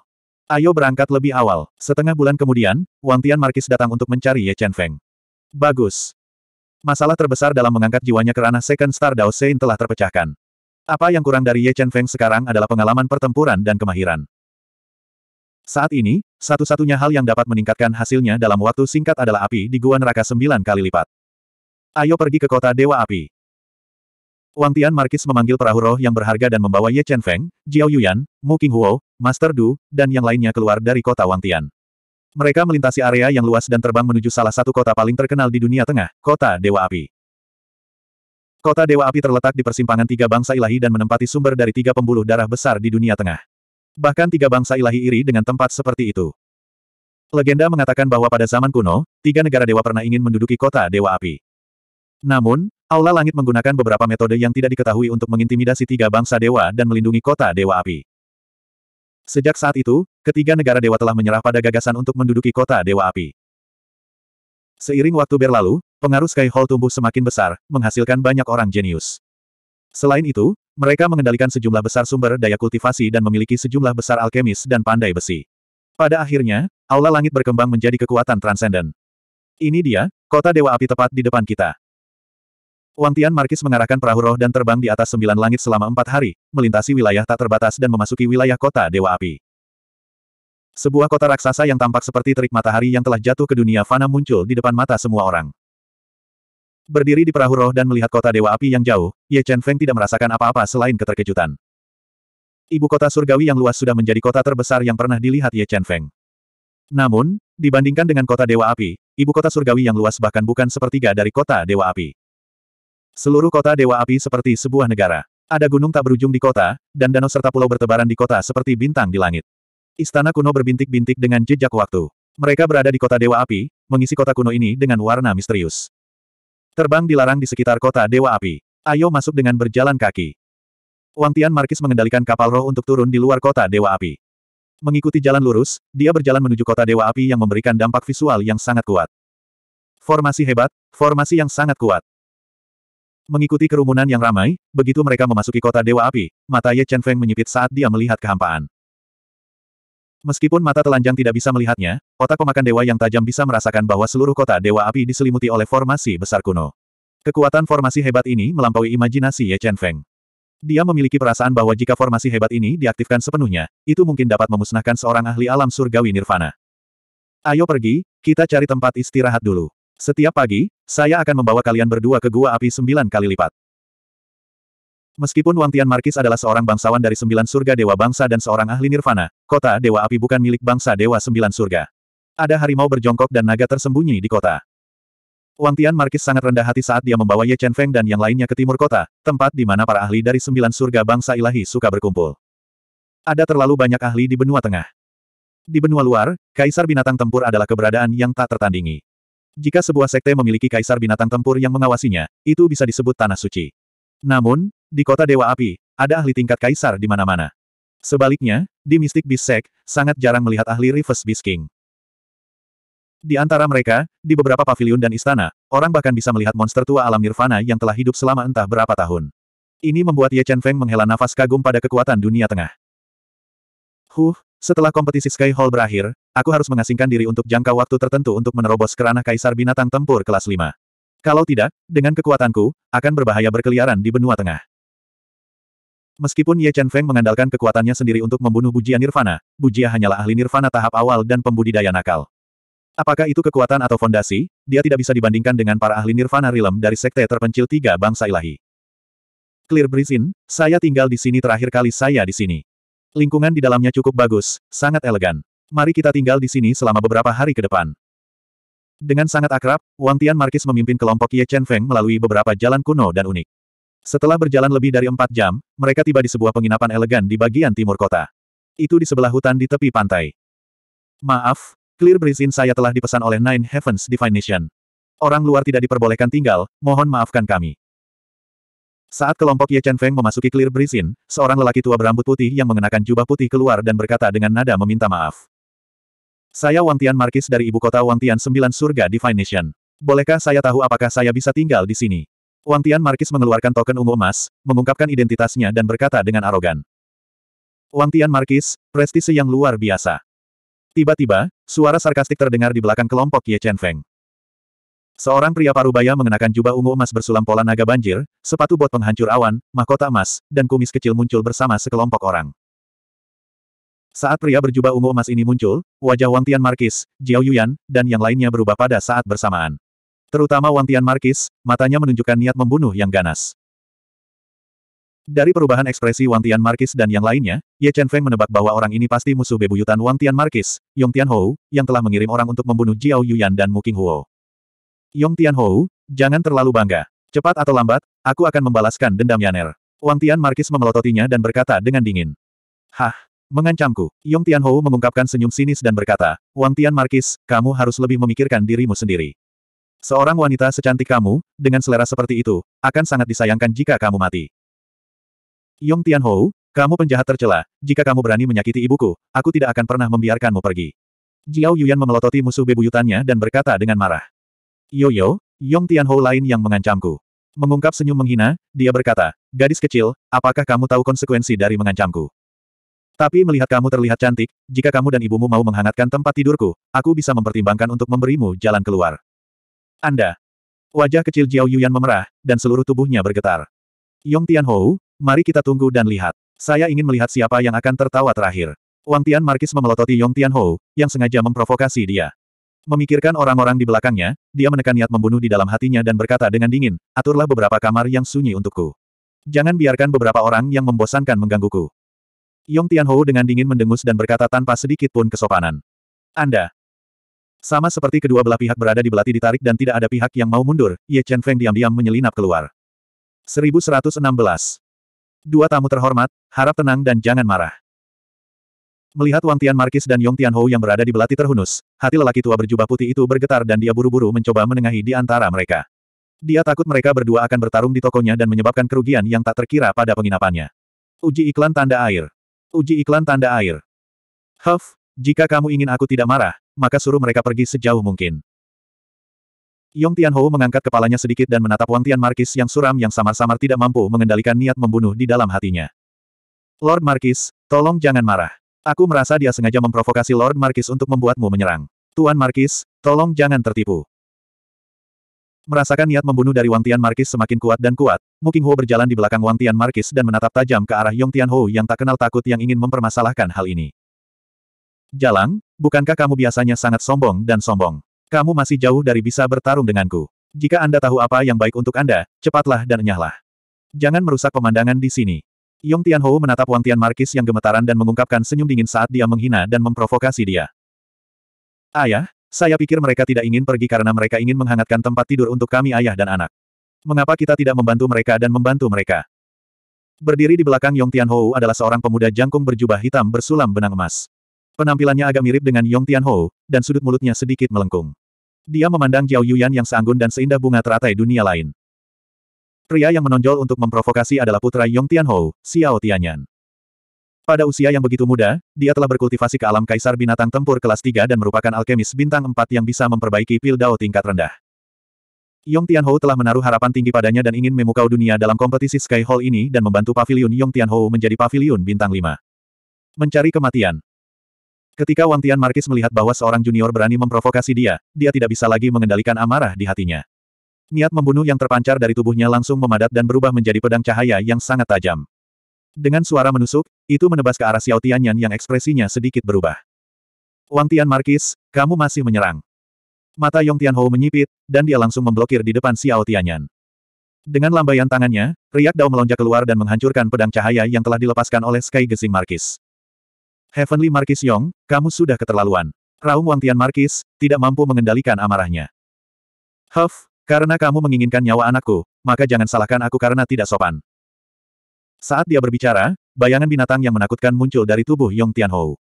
Ayo berangkat lebih awal. Setengah bulan kemudian, Wang Tian Markis datang untuk mencari Ye Chen Feng. Bagus. Masalah terbesar dalam mengangkat jiwanya ke ranah Second Star Dao Sein telah terpecahkan. Apa yang kurang dari Ye Chen Feng sekarang adalah pengalaman pertempuran dan kemahiran. Saat ini, satu-satunya hal yang dapat meningkatkan hasilnya dalam waktu singkat adalah api di Gua Neraka sembilan kali lipat. Ayo pergi ke kota Dewa Api. Wang Tian Markis memanggil perahu roh yang berharga dan membawa Ye Chen Feng, Jiao Yuan, Mu Qinghuo, Master Du, dan yang lainnya keluar dari kota Wang Tian. Mereka melintasi area yang luas dan terbang menuju salah satu kota paling terkenal di dunia tengah, kota Dewa Api. Kota Dewa Api terletak di persimpangan tiga bangsa ilahi dan menempati sumber dari tiga pembuluh darah besar di dunia tengah. Bahkan tiga bangsa ilahi iri dengan tempat seperti itu. Legenda mengatakan bahwa pada zaman kuno, tiga negara dewa pernah ingin menduduki kota Dewa Api. Namun, Aula Langit menggunakan beberapa metode yang tidak diketahui untuk mengintimidasi tiga bangsa dewa dan melindungi kota Dewa Api. Sejak saat itu, ketiga negara dewa telah menyerah pada gagasan untuk menduduki kota Dewa Api. Seiring waktu berlalu, pengaruh Sky Hall tumbuh semakin besar, menghasilkan banyak orang jenius. Selain itu, mereka mengendalikan sejumlah besar sumber daya kultivasi dan memiliki sejumlah besar alkemis dan pandai besi. Pada akhirnya, Aula Langit berkembang menjadi kekuatan transenden. Ini dia, kota Dewa Api tepat di depan kita. Wang Tian Markis mengarahkan perahu roh dan terbang di atas sembilan langit selama empat hari, melintasi wilayah tak terbatas dan memasuki wilayah kota Dewa Api. Sebuah kota raksasa yang tampak seperti terik matahari yang telah jatuh ke dunia fana muncul di depan mata semua orang. Berdiri di perahu roh dan melihat kota Dewa Api yang jauh, Ye Chen Feng tidak merasakan apa-apa selain keterkejutan. Ibu kota surgawi yang luas sudah menjadi kota terbesar yang pernah dilihat Ye Chen Feng. Namun, dibandingkan dengan kota Dewa Api, ibu kota surgawi yang luas bahkan bukan sepertiga dari kota Dewa Api. Seluruh kota Dewa Api seperti sebuah negara. Ada gunung tak berujung di kota, dan danau serta pulau bertebaran di kota seperti bintang di langit. Istana kuno berbintik-bintik dengan jejak waktu. Mereka berada di kota Dewa Api, mengisi kota kuno ini dengan warna misterius. Terbang dilarang di sekitar kota Dewa Api. Ayo masuk dengan berjalan kaki. Wang Tian Markis mengendalikan kapal roh untuk turun di luar kota Dewa Api. Mengikuti jalan lurus, dia berjalan menuju kota Dewa Api yang memberikan dampak visual yang sangat kuat. Formasi hebat, formasi yang sangat kuat. Mengikuti kerumunan yang ramai, begitu mereka memasuki kota Dewa Api, mata Ye Chen Feng menyipit saat dia melihat kehampaan. Meskipun mata telanjang tidak bisa melihatnya, otak pemakan dewa yang tajam bisa merasakan bahwa seluruh kota Dewa Api diselimuti oleh formasi besar kuno. Kekuatan formasi hebat ini melampaui imajinasi Ye Chen Feng. Dia memiliki perasaan bahwa jika formasi hebat ini diaktifkan sepenuhnya, itu mungkin dapat memusnahkan seorang ahli alam surgawi nirvana. Ayo pergi, kita cari tempat istirahat dulu. Setiap pagi, saya akan membawa kalian berdua ke gua api sembilan kali lipat. Meskipun Wang Tian Markis adalah seorang bangsawan dari sembilan surga dewa bangsa dan seorang ahli nirvana, kota dewa api bukan milik bangsa dewa sembilan surga. Ada harimau berjongkok dan naga tersembunyi di kota. Wang Tian Markis sangat rendah hati saat dia membawa Ye Chen Feng dan yang lainnya ke timur kota, tempat di mana para ahli dari sembilan surga bangsa ilahi suka berkumpul. Ada terlalu banyak ahli di benua tengah. Di benua luar, kaisar binatang tempur adalah keberadaan yang tak tertandingi. Jika sebuah sekte memiliki kaisar binatang tempur yang mengawasinya, itu bisa disebut tanah suci. Namun, di kota Dewa Api, ada ahli tingkat kaisar di mana-mana. Sebaliknya, di Mystic Beast Sect, sangat jarang melihat ahli Reverse Beast King. Di antara mereka, di beberapa paviliun dan istana, orang bahkan bisa melihat monster tua alam nirvana yang telah hidup selama entah berapa tahun. Ini membuat Ye Chen Feng menghela nafas kagum pada kekuatan dunia tengah. Huh, setelah kompetisi Sky Hall berakhir, Aku harus mengasingkan diri untuk jangka waktu tertentu untuk menerobos kerana kaisar binatang tempur kelas 5. Kalau tidak, dengan kekuatanku, akan berbahaya berkeliaran di benua tengah. Meskipun Ye Chen Feng mengandalkan kekuatannya sendiri untuk membunuh Bujia Nirvana, Bujia hanyalah ahli Nirvana tahap awal dan pembudidaya nakal. Apakah itu kekuatan atau fondasi, dia tidak bisa dibandingkan dengan para ahli Nirvana rilem dari sekte terpencil tiga bangsa ilahi. Clear Brizin, saya tinggal di sini terakhir kali saya di sini. Lingkungan di dalamnya cukup bagus, sangat elegan. Mari kita tinggal di sini selama beberapa hari ke depan. Dengan sangat akrab, Wang Tian Markis memimpin kelompok Ye Chen Feng melalui beberapa jalan kuno dan unik. Setelah berjalan lebih dari empat jam, mereka tiba di sebuah penginapan elegan di bagian timur kota. Itu di sebelah hutan di tepi pantai. Maaf, clear brisin saya telah dipesan oleh Nine Heavens Nation. Orang luar tidak diperbolehkan tinggal, mohon maafkan kami. Saat kelompok Ye Chen Feng memasuki clear brisin, seorang lelaki tua berambut putih yang mengenakan jubah putih keluar dan berkata dengan nada meminta maaf. Saya Wang Tian Markis dari ibu kota Wang Tian Sembilan Surga Divine Nation. Bolehkah saya tahu apakah saya bisa tinggal di sini? Wang Tian Markis mengeluarkan token ungu emas, mengungkapkan identitasnya dan berkata dengan arogan. Wang Tian Markis, prestise yang luar biasa. Tiba-tiba, suara sarkastik terdengar di belakang kelompok Ye Chen Feng. Seorang pria parubaya mengenakan jubah ungu emas bersulam pola naga banjir, sepatu bot penghancur awan, mahkota emas, dan kumis kecil muncul bersama sekelompok orang. Saat pria berjubah ungu emas ini muncul, wajah Wang Tian Markis, Jiao Yuan, dan yang lainnya berubah pada saat bersamaan. Terutama Wang Tian Markis, matanya menunjukkan niat membunuh yang ganas. Dari perubahan ekspresi Wang Tian Markis dan yang lainnya, Ye Chen Feng menebak bahwa orang ini pasti musuh bebuyutan Wang Tian Markis, Yong Tian Hou, yang telah mengirim orang untuk membunuh Jiao Yuan dan Mu King Huo. Yong Tian Hou, jangan terlalu bangga. Cepat atau lambat, aku akan membalaskan dendam Yaner. Wang Tian Markis memelototinya dan berkata dengan dingin. Hah, Mengancamku. Yong Tianhou mengungkapkan senyum sinis dan berkata, Wang Tian Markis, kamu harus lebih memikirkan dirimu sendiri. Seorang wanita secantik kamu, dengan selera seperti itu, akan sangat disayangkan jika kamu mati. Yong Tianhou, kamu penjahat tercela. Jika kamu berani menyakiti ibuku, aku tidak akan pernah membiarkanmu pergi. Jiao Yuyan memelototi musuh bebuyutannya dan berkata dengan marah. Yo yo, Yong Tianhou lain yang mengancamku. Mengungkap senyum menghina, dia berkata, Gadis kecil, apakah kamu tahu konsekuensi dari mengancamku? Tapi melihat kamu terlihat cantik, jika kamu dan ibumu mau menghangatkan tempat tidurku, aku bisa mempertimbangkan untuk memberimu jalan keluar. Anda. Wajah kecil Jiao Yuan memerah, dan seluruh tubuhnya bergetar. Yong Tianhou, mari kita tunggu dan lihat. Saya ingin melihat siapa yang akan tertawa terakhir. Wang Tian Markis memelototi Yong Tianhou, yang sengaja memprovokasi dia. Memikirkan orang-orang di belakangnya, dia menekan niat membunuh di dalam hatinya dan berkata dengan dingin, aturlah beberapa kamar yang sunyi untukku. Jangan biarkan beberapa orang yang membosankan menggangguku. Yong Tianhou dengan dingin mendengus dan berkata tanpa sedikit pun kesopanan. Anda. Sama seperti kedua belah pihak berada di belati ditarik dan tidak ada pihak yang mau mundur, Ye Chen Feng diam-diam menyelinap keluar. 1116. Dua tamu terhormat, harap tenang dan jangan marah. Melihat Wang Tian Markis dan Yong Tianhou yang berada di belati terhunus, hati lelaki tua berjubah putih itu bergetar dan dia buru-buru mencoba menengahi di antara mereka. Dia takut mereka berdua akan bertarung di tokonya dan menyebabkan kerugian yang tak terkira pada penginapannya. Uji iklan tanda air. Uji iklan tanda air. Huff, jika kamu ingin aku tidak marah, maka suruh mereka pergi sejauh mungkin. Yong Tianhou mengangkat kepalanya sedikit dan menatap Wang Tian Markis yang suram yang samar-samar tidak mampu mengendalikan niat membunuh di dalam hatinya. Lord Markis, tolong jangan marah. Aku merasa dia sengaja memprovokasi Lord Markis untuk membuatmu menyerang. Tuan Markis, tolong jangan tertipu. Merasakan niat membunuh dari Wang Tian Markis semakin kuat dan kuat, Mu Qinghuo berjalan di belakang Wang Tian Markis dan menatap tajam ke arah Yong Tian Hou yang tak kenal takut yang ingin mempermasalahkan hal ini. Jalang, bukankah kamu biasanya sangat sombong dan sombong? Kamu masih jauh dari bisa bertarung denganku. Jika Anda tahu apa yang baik untuk Anda, cepatlah dan enyahlah. Jangan merusak pemandangan di sini. Yong Tian Hou menatap Wang Tian Markis yang gemetaran dan mengungkapkan senyum dingin saat dia menghina dan memprovokasi dia. Ayah, saya pikir mereka tidak ingin pergi karena mereka ingin menghangatkan tempat tidur untuk kami ayah dan anak. Mengapa kita tidak membantu mereka dan membantu mereka? Berdiri di belakang Yong Tianhou adalah seorang pemuda jangkung berjubah hitam bersulam benang emas. Penampilannya agak mirip dengan Yong Tianhou, dan sudut mulutnya sedikit melengkung. Dia memandang Jiao Yuyan yang seanggun dan seindah bunga teratai dunia lain. Pria yang menonjol untuk memprovokasi adalah putra Yong Tianhou, Xiao Tianyan. Pada usia yang begitu muda, dia telah berkultivasi ke alam kaisar binatang tempur kelas 3 dan merupakan alkemis bintang 4 yang bisa memperbaiki pil dao tingkat rendah. Yong Tianhou telah menaruh harapan tinggi padanya dan ingin memukau dunia dalam kompetisi Sky Hall ini dan membantu pavilion Yong Tianhou menjadi pavilion bintang 5. Mencari kematian. Ketika Wang Tian Markis melihat bahwa seorang junior berani memprovokasi dia, dia tidak bisa lagi mengendalikan amarah di hatinya. Niat membunuh yang terpancar dari tubuhnya langsung memadat dan berubah menjadi pedang cahaya yang sangat tajam. Dengan suara menusuk, itu menebas ke arah Xiao Tianyan yang ekspresinya sedikit berubah. Wang Tian Markis, kamu masih menyerang. Mata Yong Tianhou menyipit, dan dia langsung memblokir di depan Xiao Tianyan. Dengan lambaian tangannya, Riak Dao melonjak keluar dan menghancurkan pedang cahaya yang telah dilepaskan oleh Sky Gesing Markis. Heavenly Markis Yong, kamu sudah keterlaluan. Raung Wang Tian Markis, tidak mampu mengendalikan amarahnya. Huff, karena kamu menginginkan nyawa anakku, maka jangan salahkan aku karena tidak sopan. Saat dia berbicara, bayangan binatang yang menakutkan muncul dari tubuh Yong Tianhou.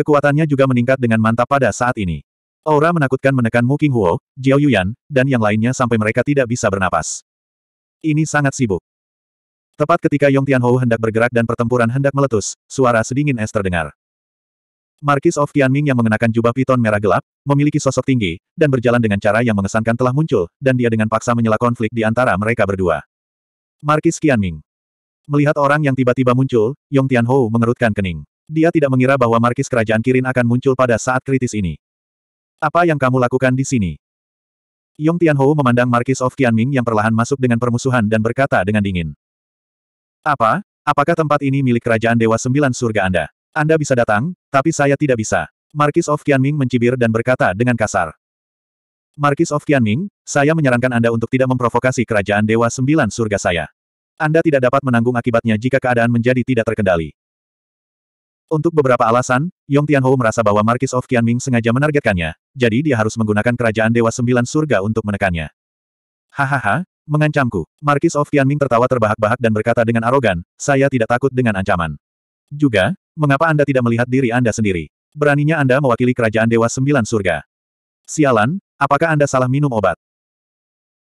Kekuatannya juga meningkat dengan mantap pada saat ini. Aura menakutkan menekan Mu Qinghuo, Jiao Yuyan, dan yang lainnya sampai mereka tidak bisa bernapas. Ini sangat sibuk. Tepat ketika Yong Tianhou hendak bergerak dan pertempuran hendak meletus, suara sedingin es terdengar. Markis of Qianming yang mengenakan jubah piton merah gelap, memiliki sosok tinggi, dan berjalan dengan cara yang mengesankan telah muncul, dan dia dengan paksa menyela konflik di antara mereka berdua. Markis Qianming Melihat orang yang tiba-tiba muncul, Yong Tianhou mengerutkan kening. Dia tidak mengira bahwa markis kerajaan Kirin akan muncul pada saat kritis ini. Apa yang kamu lakukan di sini? Yong Tianhou memandang Markis of Qianming yang perlahan masuk dengan permusuhan dan berkata dengan dingin. Apa? Apakah tempat ini milik kerajaan Dewa Sembilan Surga Anda? Anda bisa datang, tapi saya tidak bisa. Markis of Qianming mencibir dan berkata dengan kasar. Markis of Qianming, saya menyarankan Anda untuk tidak memprovokasi kerajaan Dewa Sembilan Surga saya. Anda tidak dapat menanggung akibatnya jika keadaan menjadi tidak terkendali. Untuk beberapa alasan, Yong Tianhou merasa bahwa Markis of Qianming sengaja menargetkannya, jadi dia harus menggunakan kerajaan Dewa Sembilan Surga untuk menekannya. Hahaha, mengancamku. Markis of Qianming tertawa terbahak-bahak dan berkata dengan arogan, saya tidak takut dengan ancaman. Juga, mengapa Anda tidak melihat diri Anda sendiri? Beraninya Anda mewakili kerajaan Dewa Sembilan Surga. Sialan, apakah Anda salah minum obat?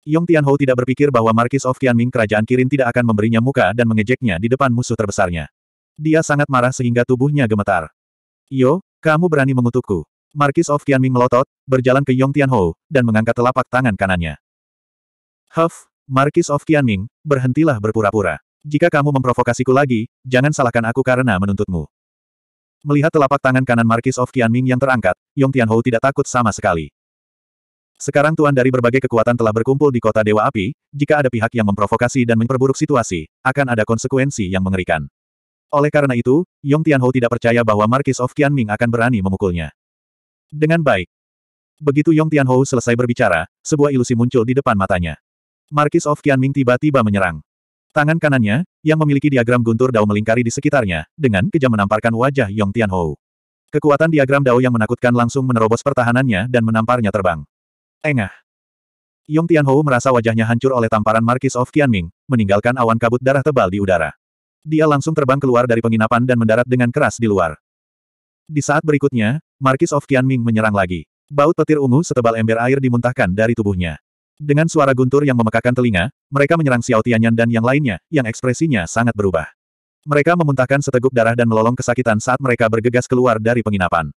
Yong Tianhou tidak berpikir bahwa Markis of Tianming kerajaan Kirin tidak akan memberinya muka dan mengejeknya di depan musuh terbesarnya. Dia sangat marah sehingga tubuhnya gemetar. Yo, kamu berani mengutukku. Markis of Tianming melotot, berjalan ke Yong Tianhou, dan mengangkat telapak tangan kanannya. Huff, Markis of Tianming, berhentilah berpura-pura. Jika kamu memprovokasiku lagi, jangan salahkan aku karena menuntutmu. Melihat telapak tangan kanan Markis of Tianming yang terangkat, Yong Tianhou tidak takut sama sekali. Sekarang tuan dari berbagai kekuatan telah berkumpul di kota Dewa Api, jika ada pihak yang memprovokasi dan memperburuk situasi, akan ada konsekuensi yang mengerikan. Oleh karena itu, Yong Tianhou tidak percaya bahwa Markis of Tianming akan berani memukulnya. Dengan baik. Begitu Yong Tianhou selesai berbicara, sebuah ilusi muncul di depan matanya. Markis of Tianming tiba-tiba menyerang. Tangan kanannya, yang memiliki diagram guntur dao melingkari di sekitarnya, dengan kejam menamparkan wajah Yong Tianhou. Kekuatan diagram dao yang menakutkan langsung menerobos pertahanannya dan menamparnya terbang. Engah. Yong Tianhou merasa wajahnya hancur oleh tamparan Markis of Qianming, meninggalkan awan kabut darah tebal di udara. Dia langsung terbang keluar dari penginapan dan mendarat dengan keras di luar. Di saat berikutnya, Markis of Qianming menyerang lagi. Baut petir ungu setebal ember air dimuntahkan dari tubuhnya. Dengan suara guntur yang memekakan telinga, mereka menyerang Xiao Tianyan dan yang lainnya, yang ekspresinya sangat berubah. Mereka memuntahkan seteguk darah dan melolong kesakitan saat mereka bergegas keluar dari penginapan.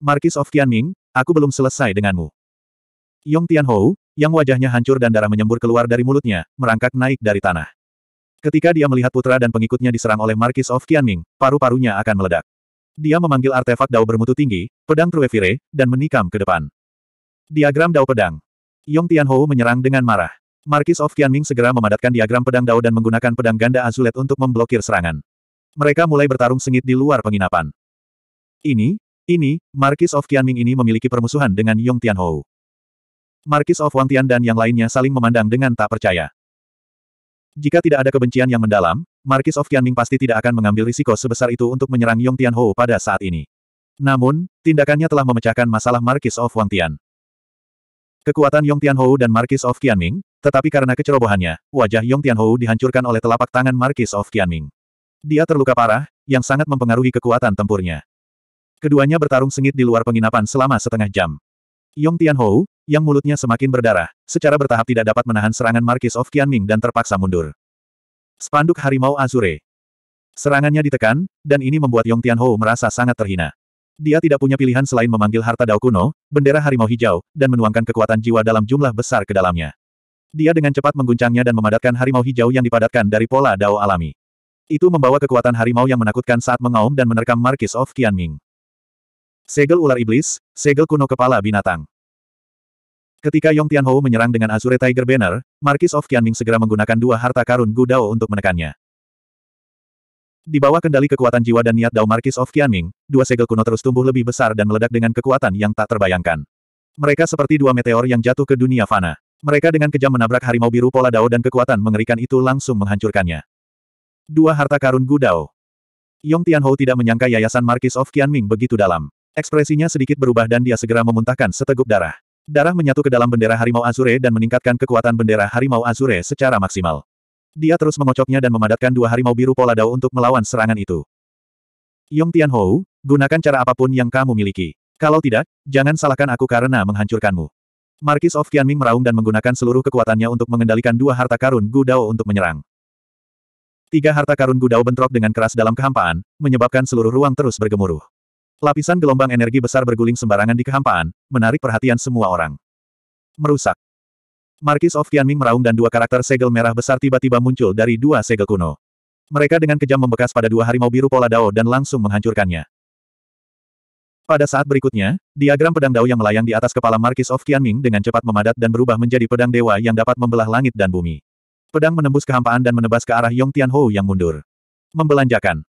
Markis of Qianming, aku belum selesai denganmu. Yong Tianhou, yang wajahnya hancur dan darah menyembur keluar dari mulutnya, merangkak naik dari tanah. Ketika dia melihat putra dan pengikutnya diserang oleh Markis of Qianming, paru-parunya akan meledak. Dia memanggil artefak Dao bermutu tinggi, pedang Truefire, dan menikam ke depan. Diagram Dao Pedang. Yong Tianhou menyerang dengan marah. Markis of Qianming segera memadatkan diagram pedang Dao dan menggunakan pedang ganda azulet untuk memblokir serangan. Mereka mulai bertarung sengit di luar penginapan. Ini, ini, Markis of Qianming ini memiliki permusuhan dengan Yong Tianhou. Markis of Wangtian dan yang lainnya saling memandang dengan tak percaya. Jika tidak ada kebencian yang mendalam, Markis of Qianming pasti tidak akan mengambil risiko sebesar itu untuk menyerang Yong Tianho pada saat ini. Namun, tindakannya telah memecahkan masalah Markis of Wangtian. Kekuatan Yong Tianho dan Markis of Qianming, tetapi karena kecerobohannya, wajah Yong Tianho dihancurkan oleh telapak tangan Markis of Qianming. Dia terluka parah, yang sangat mempengaruhi kekuatan tempurnya. Keduanya bertarung sengit di luar penginapan selama setengah jam. Yong Hou, yang mulutnya semakin berdarah, secara bertahap tidak dapat menahan serangan Marquis of Qianming dan terpaksa mundur. Spanduk Harimau Azure. Serangannya ditekan, dan ini membuat Yong Tianhou merasa sangat terhina. Dia tidak punya pilihan selain memanggil harta dao kuno, bendera harimau hijau, dan menuangkan kekuatan jiwa dalam jumlah besar ke dalamnya. Dia dengan cepat mengguncangnya dan memadatkan harimau hijau yang dipadatkan dari pola dao alami. Itu membawa kekuatan harimau yang menakutkan saat mengaum dan menerkam Marquis of Qianming. Segel ular iblis, segel kuno kepala binatang. Ketika Yong Tianhou menyerang dengan Azure Tiger Banner, Markis of Qianming segera menggunakan dua harta karun Gu Dao untuk menekannya. Di bawah kendali kekuatan jiwa dan niat Dao Markis of Qianming, dua segel kuno terus tumbuh lebih besar dan meledak dengan kekuatan yang tak terbayangkan. Mereka seperti dua meteor yang jatuh ke dunia fana. Mereka dengan kejam menabrak harimau biru pola Dao dan kekuatan mengerikan itu langsung menghancurkannya. Dua harta karun Gu Dao. Yong Tianhou tidak menyangka yayasan Markis of Qianming begitu dalam. Ekspresinya sedikit berubah dan dia segera memuntahkan seteguk darah. Darah menyatu ke dalam bendera harimau Azure dan meningkatkan kekuatan bendera harimau Azure secara maksimal. Dia terus mengocoknya dan memadatkan dua harimau biru pola Dao untuk melawan serangan itu. Yong Tianhou, gunakan cara apapun yang kamu miliki. Kalau tidak, jangan salahkan aku karena menghancurkanmu. Markis of Qianming meraung dan menggunakan seluruh kekuatannya untuk mengendalikan dua harta karun Gu Dao untuk menyerang. Tiga harta karun Gu Dao bentrok dengan keras dalam kehampaan, menyebabkan seluruh ruang terus bergemuruh. Lapisan gelombang energi besar berguling sembarangan di kehampaan, menarik perhatian semua orang. Merusak. Markis of Tianming meraung dan dua karakter segel merah besar tiba-tiba muncul dari dua segel kuno. Mereka dengan kejam membekas pada dua harimau biru pola dao dan langsung menghancurkannya. Pada saat berikutnya, diagram pedang Dao yang melayang di atas kepala Markis of Tianming dengan cepat memadat dan berubah menjadi pedang dewa yang dapat membelah langit dan bumi. Pedang menembus kehampaan dan menebas ke arah Yong Tianhou yang mundur. Membelanjakan.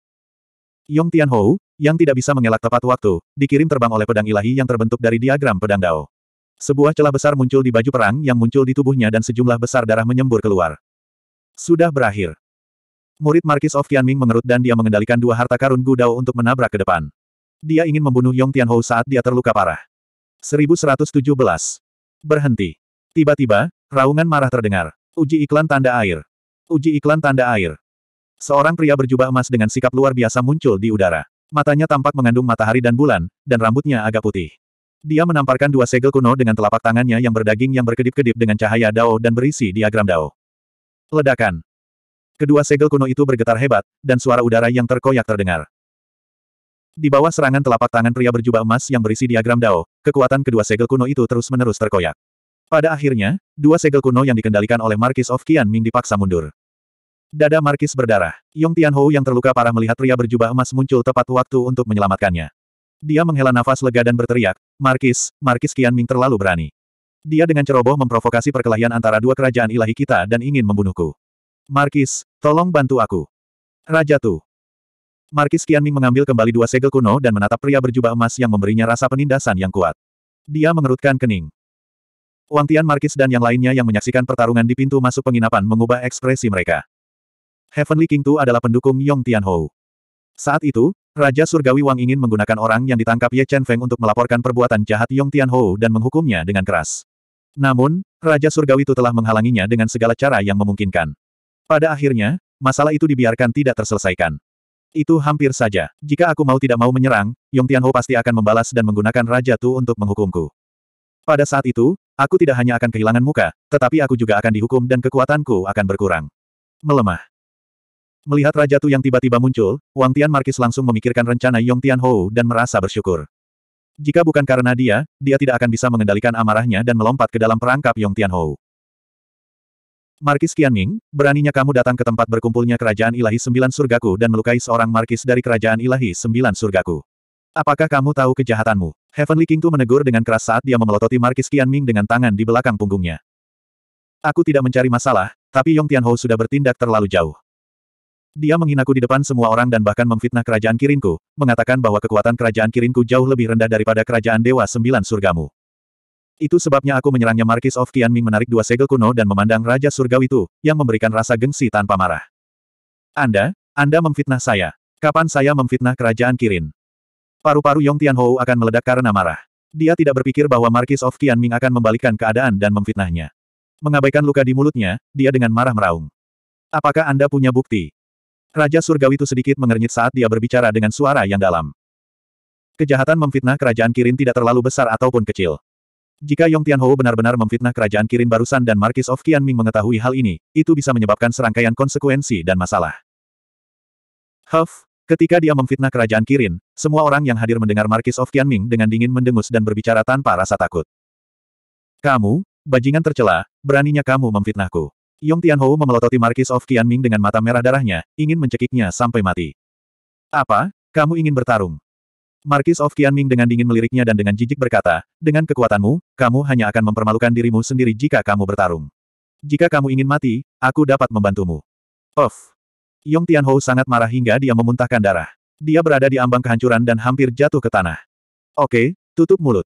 Yong Tianhou, yang tidak bisa mengelak tepat waktu, dikirim terbang oleh pedang ilahi yang terbentuk dari diagram pedang Dao. Sebuah celah besar muncul di baju perang yang muncul di tubuhnya dan sejumlah besar darah menyembur keluar. Sudah berakhir. Murid Markis of Tianming mengerut dan dia mengendalikan dua harta karun Gu Dao untuk menabrak ke depan. Dia ingin membunuh Yong Tianhou saat dia terluka parah. 1117. Berhenti. Tiba-tiba, raungan marah terdengar. Uji iklan tanda air. Uji iklan tanda air. Seorang pria berjubah emas dengan sikap luar biasa muncul di udara. Matanya tampak mengandung matahari dan bulan, dan rambutnya agak putih. Dia menamparkan dua segel kuno dengan telapak tangannya yang berdaging yang berkedip-kedip dengan cahaya dao dan berisi diagram dao. Ledakan. Kedua segel kuno itu bergetar hebat, dan suara udara yang terkoyak terdengar. Di bawah serangan telapak tangan pria berjubah emas yang berisi diagram dao, kekuatan kedua segel kuno itu terus-menerus terkoyak. Pada akhirnya, dua segel kuno yang dikendalikan oleh Marquis of Qian Ming dipaksa mundur. Dada Markis berdarah. Yong Tianhou yang terluka parah melihat pria berjubah emas muncul tepat waktu untuk menyelamatkannya. Dia menghela nafas lega dan berteriak, Markis, Markis Qianming Ming terlalu berani. Dia dengan ceroboh memprovokasi perkelahian antara dua kerajaan ilahi kita dan ingin membunuhku. Markis, tolong bantu aku. Raja Tu. Markis Qianming Ming mengambil kembali dua segel kuno dan menatap pria berjubah emas yang memberinya rasa penindasan yang kuat. Dia mengerutkan kening. Wang Tian Markis dan yang lainnya yang menyaksikan pertarungan di pintu masuk penginapan mengubah ekspresi mereka. Heavenly King Tu adalah pendukung Yong Tianhou. Saat itu, Raja Surgawi Wang ingin menggunakan orang yang ditangkap Ye Chen Feng untuk melaporkan perbuatan jahat Yong Tianhou dan menghukumnya dengan keras. Namun, Raja Surgawi itu telah menghalanginya dengan segala cara yang memungkinkan. Pada akhirnya, masalah itu dibiarkan tidak terselesaikan. Itu hampir saja. Jika aku mau tidak mau menyerang, Yong Tianhou pasti akan membalas dan menggunakan Raja Tu untuk menghukumku. Pada saat itu, aku tidak hanya akan kehilangan muka, tetapi aku juga akan dihukum dan kekuatanku akan berkurang. Melemah. Melihat Raja Tu yang tiba-tiba muncul, Wang Tian Markis langsung memikirkan rencana Yong Tian Hou dan merasa bersyukur. Jika bukan karena dia, dia tidak akan bisa mengendalikan amarahnya dan melompat ke dalam perangkap Yong Tian Hou. Markis Qianming, beraninya kamu datang ke tempat berkumpulnya Kerajaan Ilahi Sembilan Surgaku dan melukai seorang Markis dari Kerajaan Ilahi Sembilan Surgaku. Apakah kamu tahu kejahatanmu? Heavenly King Tu menegur dengan keras saat dia memelototi Markis Qianming dengan tangan di belakang punggungnya. Aku tidak mencari masalah, tapi Yong Tian Hou sudah bertindak terlalu jauh. Dia menghinaku di depan semua orang dan bahkan memfitnah kerajaan Kirinku, mengatakan bahwa kekuatan kerajaan Kirinku jauh lebih rendah daripada kerajaan Dewa Sembilan Surgamu. Itu sebabnya aku menyerangnya Marquis of Qianming menarik dua segel kuno dan memandang Raja Surgawi itu, yang memberikan rasa gengsi tanpa marah. Anda, Anda memfitnah saya. Kapan saya memfitnah kerajaan Kirin? Paru-paru Yong Tianhou akan meledak karena marah. Dia tidak berpikir bahwa Marquis of Qianming akan membalikkan keadaan dan memfitnahnya. Mengabaikan luka di mulutnya, dia dengan marah meraung. Apakah Anda punya bukti? Raja Surgawi itu sedikit mengernyit saat dia berbicara dengan suara yang dalam. Kejahatan memfitnah kerajaan Kirin tidak terlalu besar ataupun kecil. Jika Yong Tianho benar-benar memfitnah kerajaan Kirin barusan dan Markis of Qianming mengetahui hal ini, itu bisa menyebabkan serangkaian konsekuensi dan masalah. Huff, ketika dia memfitnah kerajaan Kirin, semua orang yang hadir mendengar Markis of Qianming dengan dingin mendengus dan berbicara tanpa rasa takut. Kamu, bajingan tercela, beraninya kamu memfitnahku. Yong Tianhou memelototi Markis of Qianming dengan mata merah darahnya, ingin mencekiknya sampai mati. Apa? Kamu ingin bertarung? Markis of Qianming dengan dingin meliriknya dan dengan jijik berkata, dengan kekuatanmu, kamu hanya akan mempermalukan dirimu sendiri jika kamu bertarung. Jika kamu ingin mati, aku dapat membantumu. Of. Yong Tianhou sangat marah hingga dia memuntahkan darah. Dia berada di ambang kehancuran dan hampir jatuh ke tanah. Oke, tutup mulut.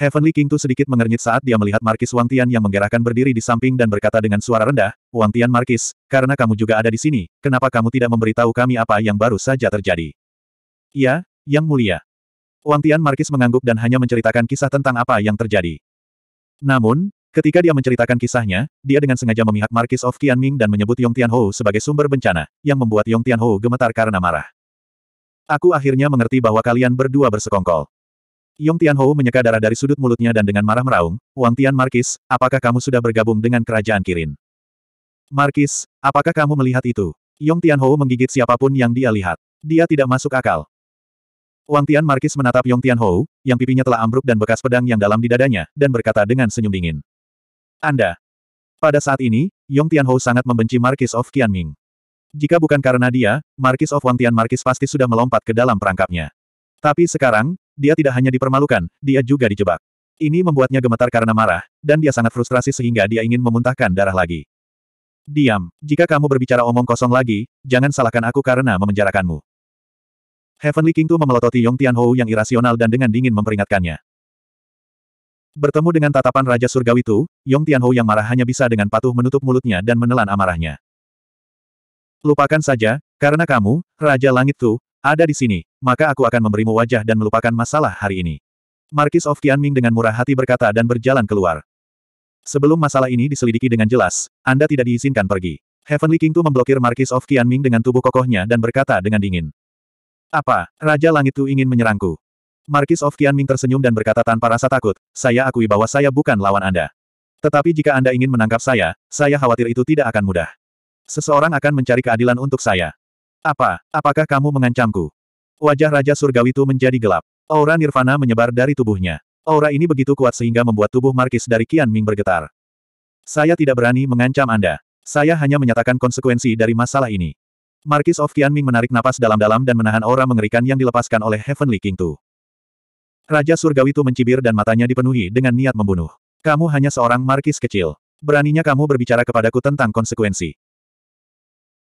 Heavenly King Tu sedikit mengernyit saat dia melihat Markis Wang Tian yang menggerakkan berdiri di samping dan berkata dengan suara rendah, Wang Tian Markis, karena kamu juga ada di sini, kenapa kamu tidak memberitahu kami apa yang baru saja terjadi? Ya, Yang Mulia. Wang Tian Markis mengangguk dan hanya menceritakan kisah tentang apa yang terjadi. Namun, ketika dia menceritakan kisahnya, dia dengan sengaja memihak Markis of Qianming dan menyebut Yong Tian Ho sebagai sumber bencana, yang membuat Yong Tian Ho gemetar karena marah. Aku akhirnya mengerti bahwa kalian berdua bersekongkol. Yong Tianhou menyeka darah dari sudut mulutnya dan dengan marah meraung, Wang Tian Markis, apakah kamu sudah bergabung dengan kerajaan Kirin? Markis, apakah kamu melihat itu? Yong Tianhou menggigit siapapun yang dia lihat. Dia tidak masuk akal. Wang Tian Markis menatap Yong Tianhou, yang pipinya telah ambruk dan bekas pedang yang dalam di dadanya, dan berkata dengan senyum dingin. Anda. Pada saat ini, Yong Tianhou sangat membenci Markis of Qianming. Jika bukan karena dia, Markis of Wang Tian Markis pasti sudah melompat ke dalam perangkapnya. Tapi sekarang, dia tidak hanya dipermalukan, dia juga dijebak. Ini membuatnya gemetar karena marah, dan dia sangat frustrasi sehingga dia ingin memuntahkan darah lagi. Diam, jika kamu berbicara omong kosong lagi, jangan salahkan aku karena memenjarakanmu. Heavenly King Tu memelototi Yong Tianhou yang irasional dan dengan dingin memperingatkannya. Bertemu dengan tatapan Raja Surgawi itu, Yong Tianhou yang marah hanya bisa dengan patuh menutup mulutnya dan menelan amarahnya. Lupakan saja, karena kamu, Raja Langit Tu, ada di sini, maka aku akan memberimu wajah dan melupakan masalah hari ini. Markis of Tianming dengan murah hati berkata dan berjalan keluar. Sebelum masalah ini diselidiki dengan jelas, Anda tidak diizinkan pergi. Heavenly King Tu memblokir Markis of Tianming dengan tubuh kokohnya dan berkata dengan dingin. Apa, Raja Langit Tu ingin menyerangku? Markis of Tianming tersenyum dan berkata tanpa rasa takut, saya akui bahwa saya bukan lawan Anda. Tetapi jika Anda ingin menangkap saya, saya khawatir itu tidak akan mudah. Seseorang akan mencari keadilan untuk saya. Apa, apakah kamu mengancamku? Wajah Raja Surgawi itu menjadi gelap. Aura nirvana menyebar dari tubuhnya. Aura ini begitu kuat sehingga membuat tubuh Markis dari Qian Ming bergetar. Saya tidak berani mengancam Anda. Saya hanya menyatakan konsekuensi dari masalah ini. Markis of Qian Ming menarik napas dalam-dalam dan menahan aura mengerikan yang dilepaskan oleh Heavenly King Tu. Raja Surgawi itu mencibir dan matanya dipenuhi dengan niat membunuh. Kamu hanya seorang markis kecil. Beraninya kamu berbicara kepadaku tentang konsekuensi.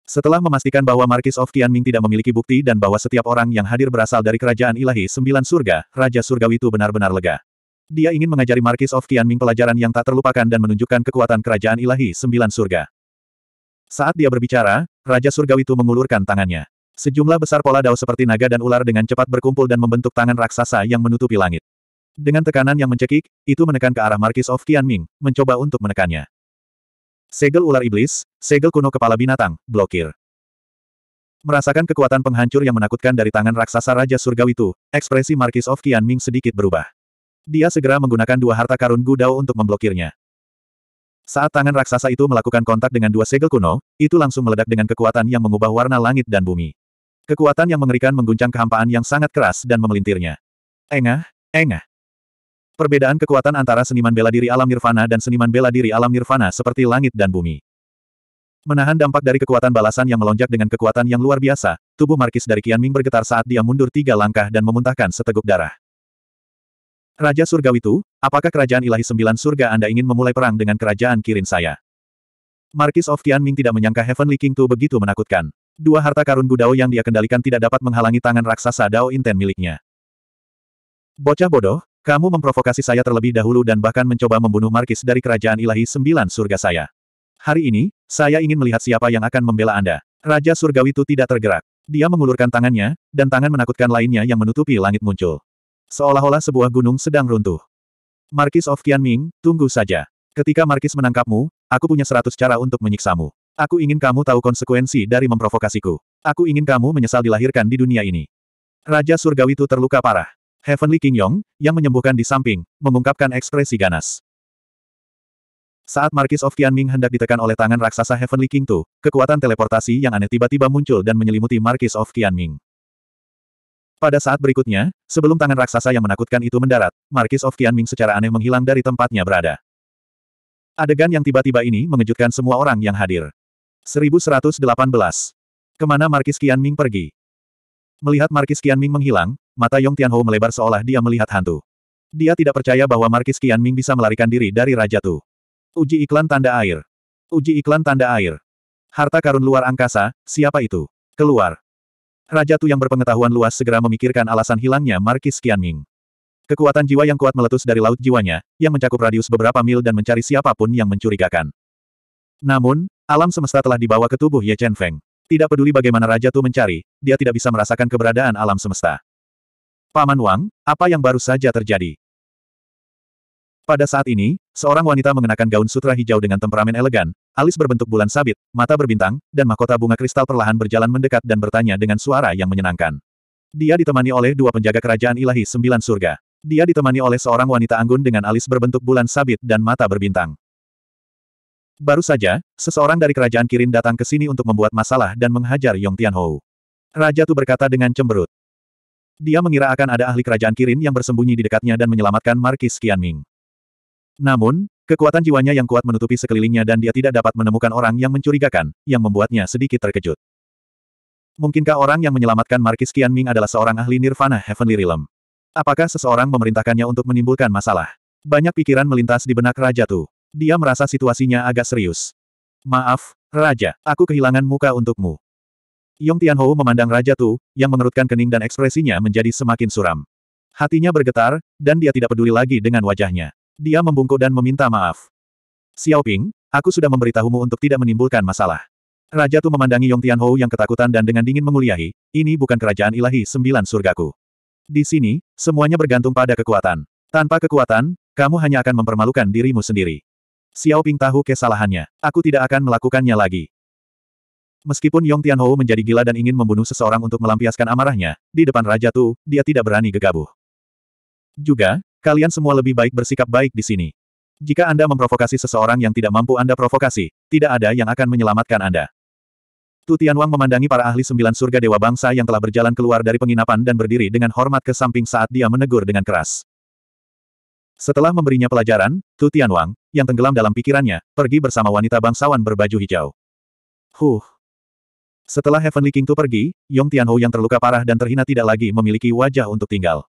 Setelah memastikan bahwa Markis of Tianming tidak memiliki bukti dan bahwa setiap orang yang hadir berasal dari kerajaan ilahi sembilan surga, Raja Surgawi itu benar-benar lega. Dia ingin mengajari Markis of Tianming pelajaran yang tak terlupakan dan menunjukkan kekuatan kerajaan ilahi sembilan surga. Saat dia berbicara, Raja Surgawi itu mengulurkan tangannya. Sejumlah besar pola dao seperti naga dan ular dengan cepat berkumpul dan membentuk tangan raksasa yang menutupi langit. Dengan tekanan yang mencekik, itu menekan ke arah Markis of Tianming, mencoba untuk menekannya. Segel ular iblis, segel kuno kepala binatang, blokir. Merasakan kekuatan penghancur yang menakutkan dari tangan raksasa Raja Surgawi itu, ekspresi Marquis of Qianming sedikit berubah. Dia segera menggunakan dua harta karun Gudau untuk memblokirnya. Saat tangan raksasa itu melakukan kontak dengan dua segel kuno, itu langsung meledak dengan kekuatan yang mengubah warna langit dan bumi. Kekuatan yang mengerikan mengguncang kehampaan yang sangat keras dan memelintirnya. Engah, engah. Perbedaan kekuatan antara seniman bela diri alam nirvana dan seniman bela diri alam nirvana seperti langit dan bumi. Menahan dampak dari kekuatan balasan yang melonjak dengan kekuatan yang luar biasa, tubuh Markis dari Ming bergetar saat dia mundur tiga langkah dan memuntahkan seteguk darah. Raja Surgawi itu, apakah kerajaan ilahi sembilan surga Anda ingin memulai perang dengan kerajaan kirin saya? Markis of Ming tidak menyangka Heavenly King Tu begitu menakutkan. Dua harta karun Gudao yang dia kendalikan tidak dapat menghalangi tangan raksasa Dao Inten miliknya. Bocah bodoh, kamu memprovokasi saya terlebih dahulu dan bahkan mencoba membunuh Markis dari kerajaan ilahi sembilan surga saya. Hari ini, saya ingin melihat siapa yang akan membela Anda. Raja Surgawi itu tidak tergerak. Dia mengulurkan tangannya, dan tangan menakutkan lainnya yang menutupi langit muncul. Seolah-olah sebuah gunung sedang runtuh. Markis of Qianming, tunggu saja. Ketika Markis menangkapmu, aku punya seratus cara untuk menyiksamu. Aku ingin kamu tahu konsekuensi dari memprovokasiku. Aku ingin kamu menyesal dilahirkan di dunia ini. Raja Surgawi itu terluka parah. Heavenly King Yong, yang menyembuhkan di samping, mengungkapkan ekspresi ganas. Saat Markis of Qianming hendak ditekan oleh tangan raksasa Heavenly King Tu, kekuatan teleportasi yang aneh tiba-tiba muncul dan menyelimuti Markis of Qianming. Pada saat berikutnya, sebelum tangan raksasa yang menakutkan itu mendarat, Markis of Qianming secara aneh menghilang dari tempatnya berada. Adegan yang tiba-tiba ini mengejutkan semua orang yang hadir. 1118. Kemana Markis Qianming pergi? Melihat Markis Qianming menghilang, mata Yong Tianho melebar seolah dia melihat hantu. Dia tidak percaya bahwa Markis Qianming bisa melarikan diri dari Raja Tu. Uji iklan tanda air. Uji iklan tanda air. Harta karun luar angkasa, siapa itu? Keluar. Raja Tu yang berpengetahuan luas segera memikirkan alasan hilangnya Markis Qianming. Kekuatan jiwa yang kuat meletus dari laut jiwanya, yang mencakup radius beberapa mil dan mencari siapapun yang mencurigakan. Namun, alam semesta telah dibawa ke tubuh Ye Chen Feng. Tidak peduli bagaimana Raja Tu mencari, dia tidak bisa merasakan keberadaan alam semesta. Paman Wang, apa yang baru saja terjadi? Pada saat ini, seorang wanita mengenakan gaun sutra hijau dengan temperamen elegan, alis berbentuk bulan sabit, mata berbintang, dan mahkota bunga kristal perlahan berjalan mendekat dan bertanya dengan suara yang menyenangkan. Dia ditemani oleh dua penjaga kerajaan ilahi sembilan surga. Dia ditemani oleh seorang wanita anggun dengan alis berbentuk bulan sabit dan mata berbintang. Baru saja, seseorang dari kerajaan Kirin datang ke sini untuk membuat masalah dan menghajar Yong Tianhou. Raja Tu berkata dengan cemberut. Dia mengira akan ada ahli kerajaan Kirin yang bersembunyi di dekatnya dan menyelamatkan Markis Qianming. Namun, kekuatan jiwanya yang kuat menutupi sekelilingnya dan dia tidak dapat menemukan orang yang mencurigakan, yang membuatnya sedikit terkejut. Mungkinkah orang yang menyelamatkan Markis Qianming adalah seorang ahli Nirvana Heavenly Realm? Apakah seseorang memerintahkannya untuk menimbulkan masalah? Banyak pikiran melintas di benak Raja Tu. Dia merasa situasinya agak serius. Maaf, Raja, aku kehilangan muka untukmu. Yong Tianhou memandang Raja Tu, yang mengerutkan kening dan ekspresinya menjadi semakin suram. Hatinya bergetar, dan dia tidak peduli lagi dengan wajahnya. Dia membungkuk dan meminta maaf. Xiaoping, aku sudah memberitahumu untuk tidak menimbulkan masalah. Raja Tu memandangi Yong Tianhou yang ketakutan dan dengan dingin menguliahi, ini bukan kerajaan ilahi sembilan surgaku. Di sini, semuanya bergantung pada kekuatan. Tanpa kekuatan, kamu hanya akan mempermalukan dirimu sendiri. Xiaoping tahu kesalahannya. Aku tidak akan melakukannya lagi. Meskipun Yong Tianhou menjadi gila dan ingin membunuh seseorang untuk melampiaskan amarahnya, di depan Raja Tu, dia tidak berani gegabah. Juga, kalian semua lebih baik bersikap baik di sini. Jika Anda memprovokasi seseorang yang tidak mampu Anda provokasi, tidak ada yang akan menyelamatkan Anda. Tu Tianwang memandangi para ahli sembilan surga dewa bangsa yang telah berjalan keluar dari penginapan dan berdiri dengan hormat ke samping saat dia menegur dengan keras. Setelah memberinya pelajaran, Tu Tianwang, yang tenggelam dalam pikirannya, pergi bersama wanita bangsawan berbaju hijau. Huh, setelah Heavenly King Tu pergi, Yong Tianhou yang terluka parah dan terhina tidak lagi memiliki wajah untuk tinggal.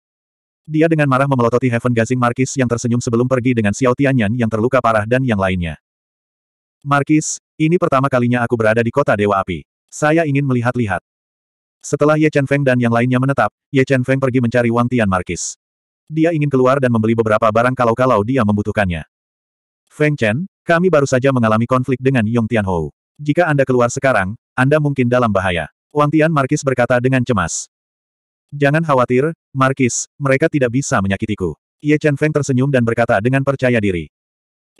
Dia dengan marah memelototi Heaven Gazing Markis yang tersenyum sebelum pergi dengan Xiao Tianyan yang terluka parah dan yang lainnya. Markis, ini pertama kalinya aku berada di kota Dewa Api. Saya ingin melihat-lihat. Setelah Ye Chen Feng dan yang lainnya menetap, Ye Chen Feng pergi mencari Wang Tian Markis. Dia ingin keluar dan membeli beberapa barang kalau-kalau dia membutuhkannya. Feng Chen, kami baru saja mengalami konflik dengan Yong Tianhou. Jika Anda keluar sekarang, Anda mungkin dalam bahaya. Wang Tian Markis berkata dengan cemas. Jangan khawatir, Markis, mereka tidak bisa menyakitiku. Ye Chen Feng tersenyum dan berkata dengan percaya diri.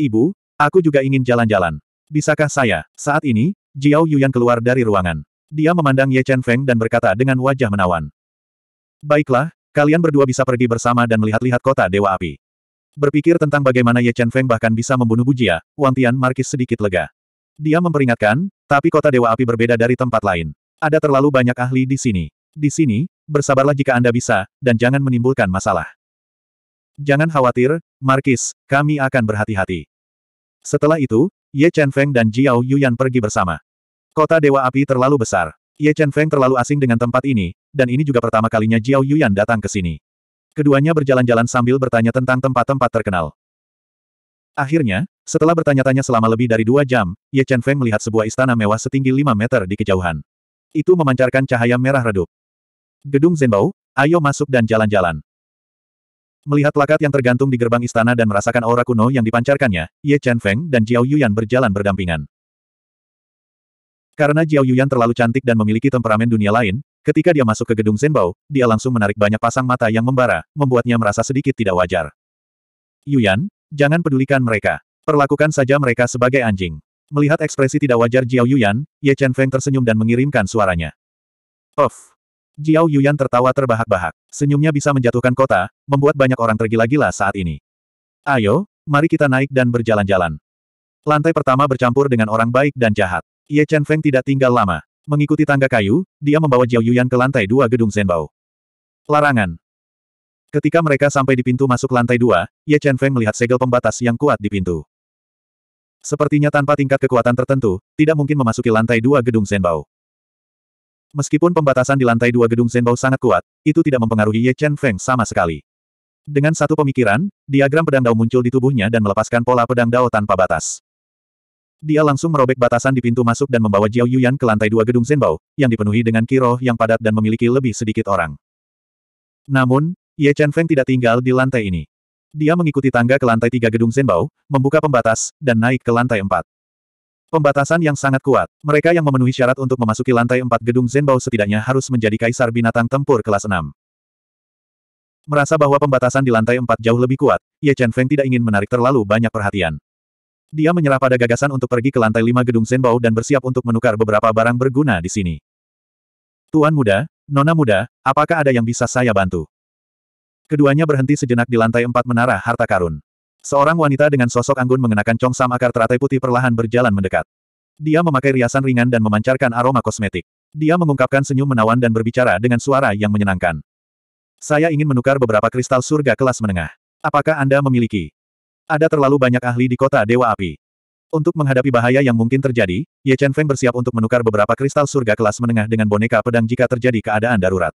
Ibu, aku juga ingin jalan-jalan. Bisakah saya? Saat ini, Jiao Yuyan keluar dari ruangan. Dia memandang Ye Chen Feng dan berkata dengan wajah menawan. Baiklah, kalian berdua bisa pergi bersama dan melihat-lihat kota Dewa Api. Berpikir tentang bagaimana Ye Chen Feng bahkan bisa membunuh Bujia, Wang Tian Markis sedikit lega. Dia memperingatkan, tapi kota Dewa Api berbeda dari tempat lain. Ada terlalu banyak ahli di sini. Di sini, bersabarlah jika Anda bisa, dan jangan menimbulkan masalah. Jangan khawatir, Markis, kami akan berhati-hati. Setelah itu, Ye Chen Feng dan Jiao Yuyan pergi bersama. Kota Dewa Api terlalu besar. Ye Chen Feng terlalu asing dengan tempat ini, dan ini juga pertama kalinya Jiao Yuyan datang ke sini. Keduanya berjalan-jalan sambil bertanya tentang tempat-tempat terkenal. Akhirnya, setelah bertanya-tanya selama lebih dari dua jam, Ye Chen Feng melihat sebuah istana mewah setinggi lima meter di kejauhan. Itu memancarkan cahaya merah redup. Gedung Zenbao, ayo masuk dan jalan-jalan. Melihat plakat yang tergantung di gerbang istana dan merasakan aura kuno yang dipancarkannya, Ye Chen Feng dan Jiao Yuyan berjalan berdampingan. Karena Jiao Yuyan terlalu cantik dan memiliki temperamen dunia lain, ketika dia masuk ke gedung Zenbao, dia langsung menarik banyak pasang mata yang membara, membuatnya merasa sedikit tidak wajar. Yuyan, jangan pedulikan mereka. Perlakukan saja mereka sebagai anjing. Melihat ekspresi tidak wajar Jiao Yuyan, Ye Chen Feng tersenyum dan mengirimkan suaranya. Of! Jiao Yuyan tertawa terbahak-bahak. Senyumnya bisa menjatuhkan kota, membuat banyak orang tergila-gila saat ini. Ayo, mari kita naik dan berjalan-jalan. Lantai pertama bercampur dengan orang baik dan jahat. Ye Chen Feng tidak tinggal lama. Mengikuti tangga kayu, dia membawa Jiao Yuyan ke lantai dua gedung Zenbao. Larangan. Ketika mereka sampai di pintu masuk lantai dua, Ye Chen Feng melihat segel pembatas yang kuat di pintu. Sepertinya tanpa tingkat kekuatan tertentu, tidak mungkin memasuki lantai dua gedung Zenbao. Meskipun pembatasan di lantai dua gedung Zenbao sangat kuat, itu tidak mempengaruhi Ye Chen Feng sama sekali. Dengan satu pemikiran, diagram pedang Dao muncul di tubuhnya dan melepaskan pola pedang Dao tanpa batas. Dia langsung merobek batasan di pintu masuk dan membawa Jiao Yuyan ke lantai dua gedung Zenbao, yang dipenuhi dengan kiroh yang padat dan memiliki lebih sedikit orang. Namun, Ye Chen Feng tidak tinggal di lantai ini. Dia mengikuti tangga ke lantai tiga gedung Zenbao, membuka pembatas, dan naik ke lantai empat. Pembatasan yang sangat kuat. Mereka yang memenuhi syarat untuk memasuki lantai empat gedung Zenbao setidaknya harus menjadi kaisar binatang tempur kelas enam. Merasa bahwa pembatasan di lantai empat jauh lebih kuat, Ye Chen Feng tidak ingin menarik terlalu banyak perhatian. Dia menyerah pada gagasan untuk pergi ke lantai lima gedung Zenbao dan bersiap untuk menukar beberapa barang berguna di sini. Tuan muda, nona muda, apakah ada yang bisa saya bantu? Keduanya berhenti sejenak di lantai empat menara harta karun. Seorang wanita dengan sosok anggun mengenakan congsam akar teratai putih perlahan berjalan mendekat. Dia memakai riasan ringan dan memancarkan aroma kosmetik. Dia mengungkapkan senyum menawan dan berbicara dengan suara yang menyenangkan. Saya ingin menukar beberapa kristal surga kelas menengah. Apakah Anda memiliki? Ada terlalu banyak ahli di kota Dewa Api. Untuk menghadapi bahaya yang mungkin terjadi, Ye Chen Feng bersiap untuk menukar beberapa kristal surga kelas menengah dengan boneka pedang jika terjadi keadaan darurat.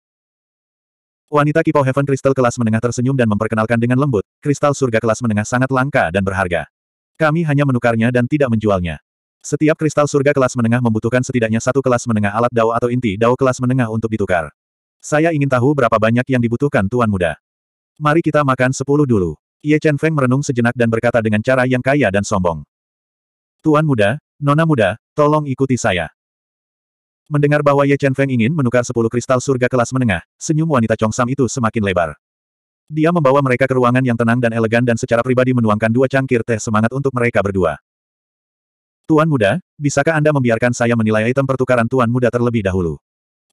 Wanita Kipau Heaven Crystal kelas menengah tersenyum dan memperkenalkan dengan lembut, kristal surga kelas menengah sangat langka dan berharga. Kami hanya menukarnya dan tidak menjualnya. Setiap kristal surga kelas menengah membutuhkan setidaknya satu kelas menengah alat dao atau inti dao kelas menengah untuk ditukar. Saya ingin tahu berapa banyak yang dibutuhkan Tuan Muda. Mari kita makan sepuluh dulu. Ye Chen Feng merenung sejenak dan berkata dengan cara yang kaya dan sombong. Tuan Muda, Nona Muda, tolong ikuti saya. Mendengar bahwa Ye Chen Feng ingin menukar sepuluh kristal surga kelas menengah, senyum wanita Chong Sam itu semakin lebar. Dia membawa mereka ke ruangan yang tenang dan elegan dan secara pribadi menuangkan dua cangkir teh semangat untuk mereka berdua. Tuan muda, bisakah Anda membiarkan saya menilai item pertukaran Tuan muda terlebih dahulu?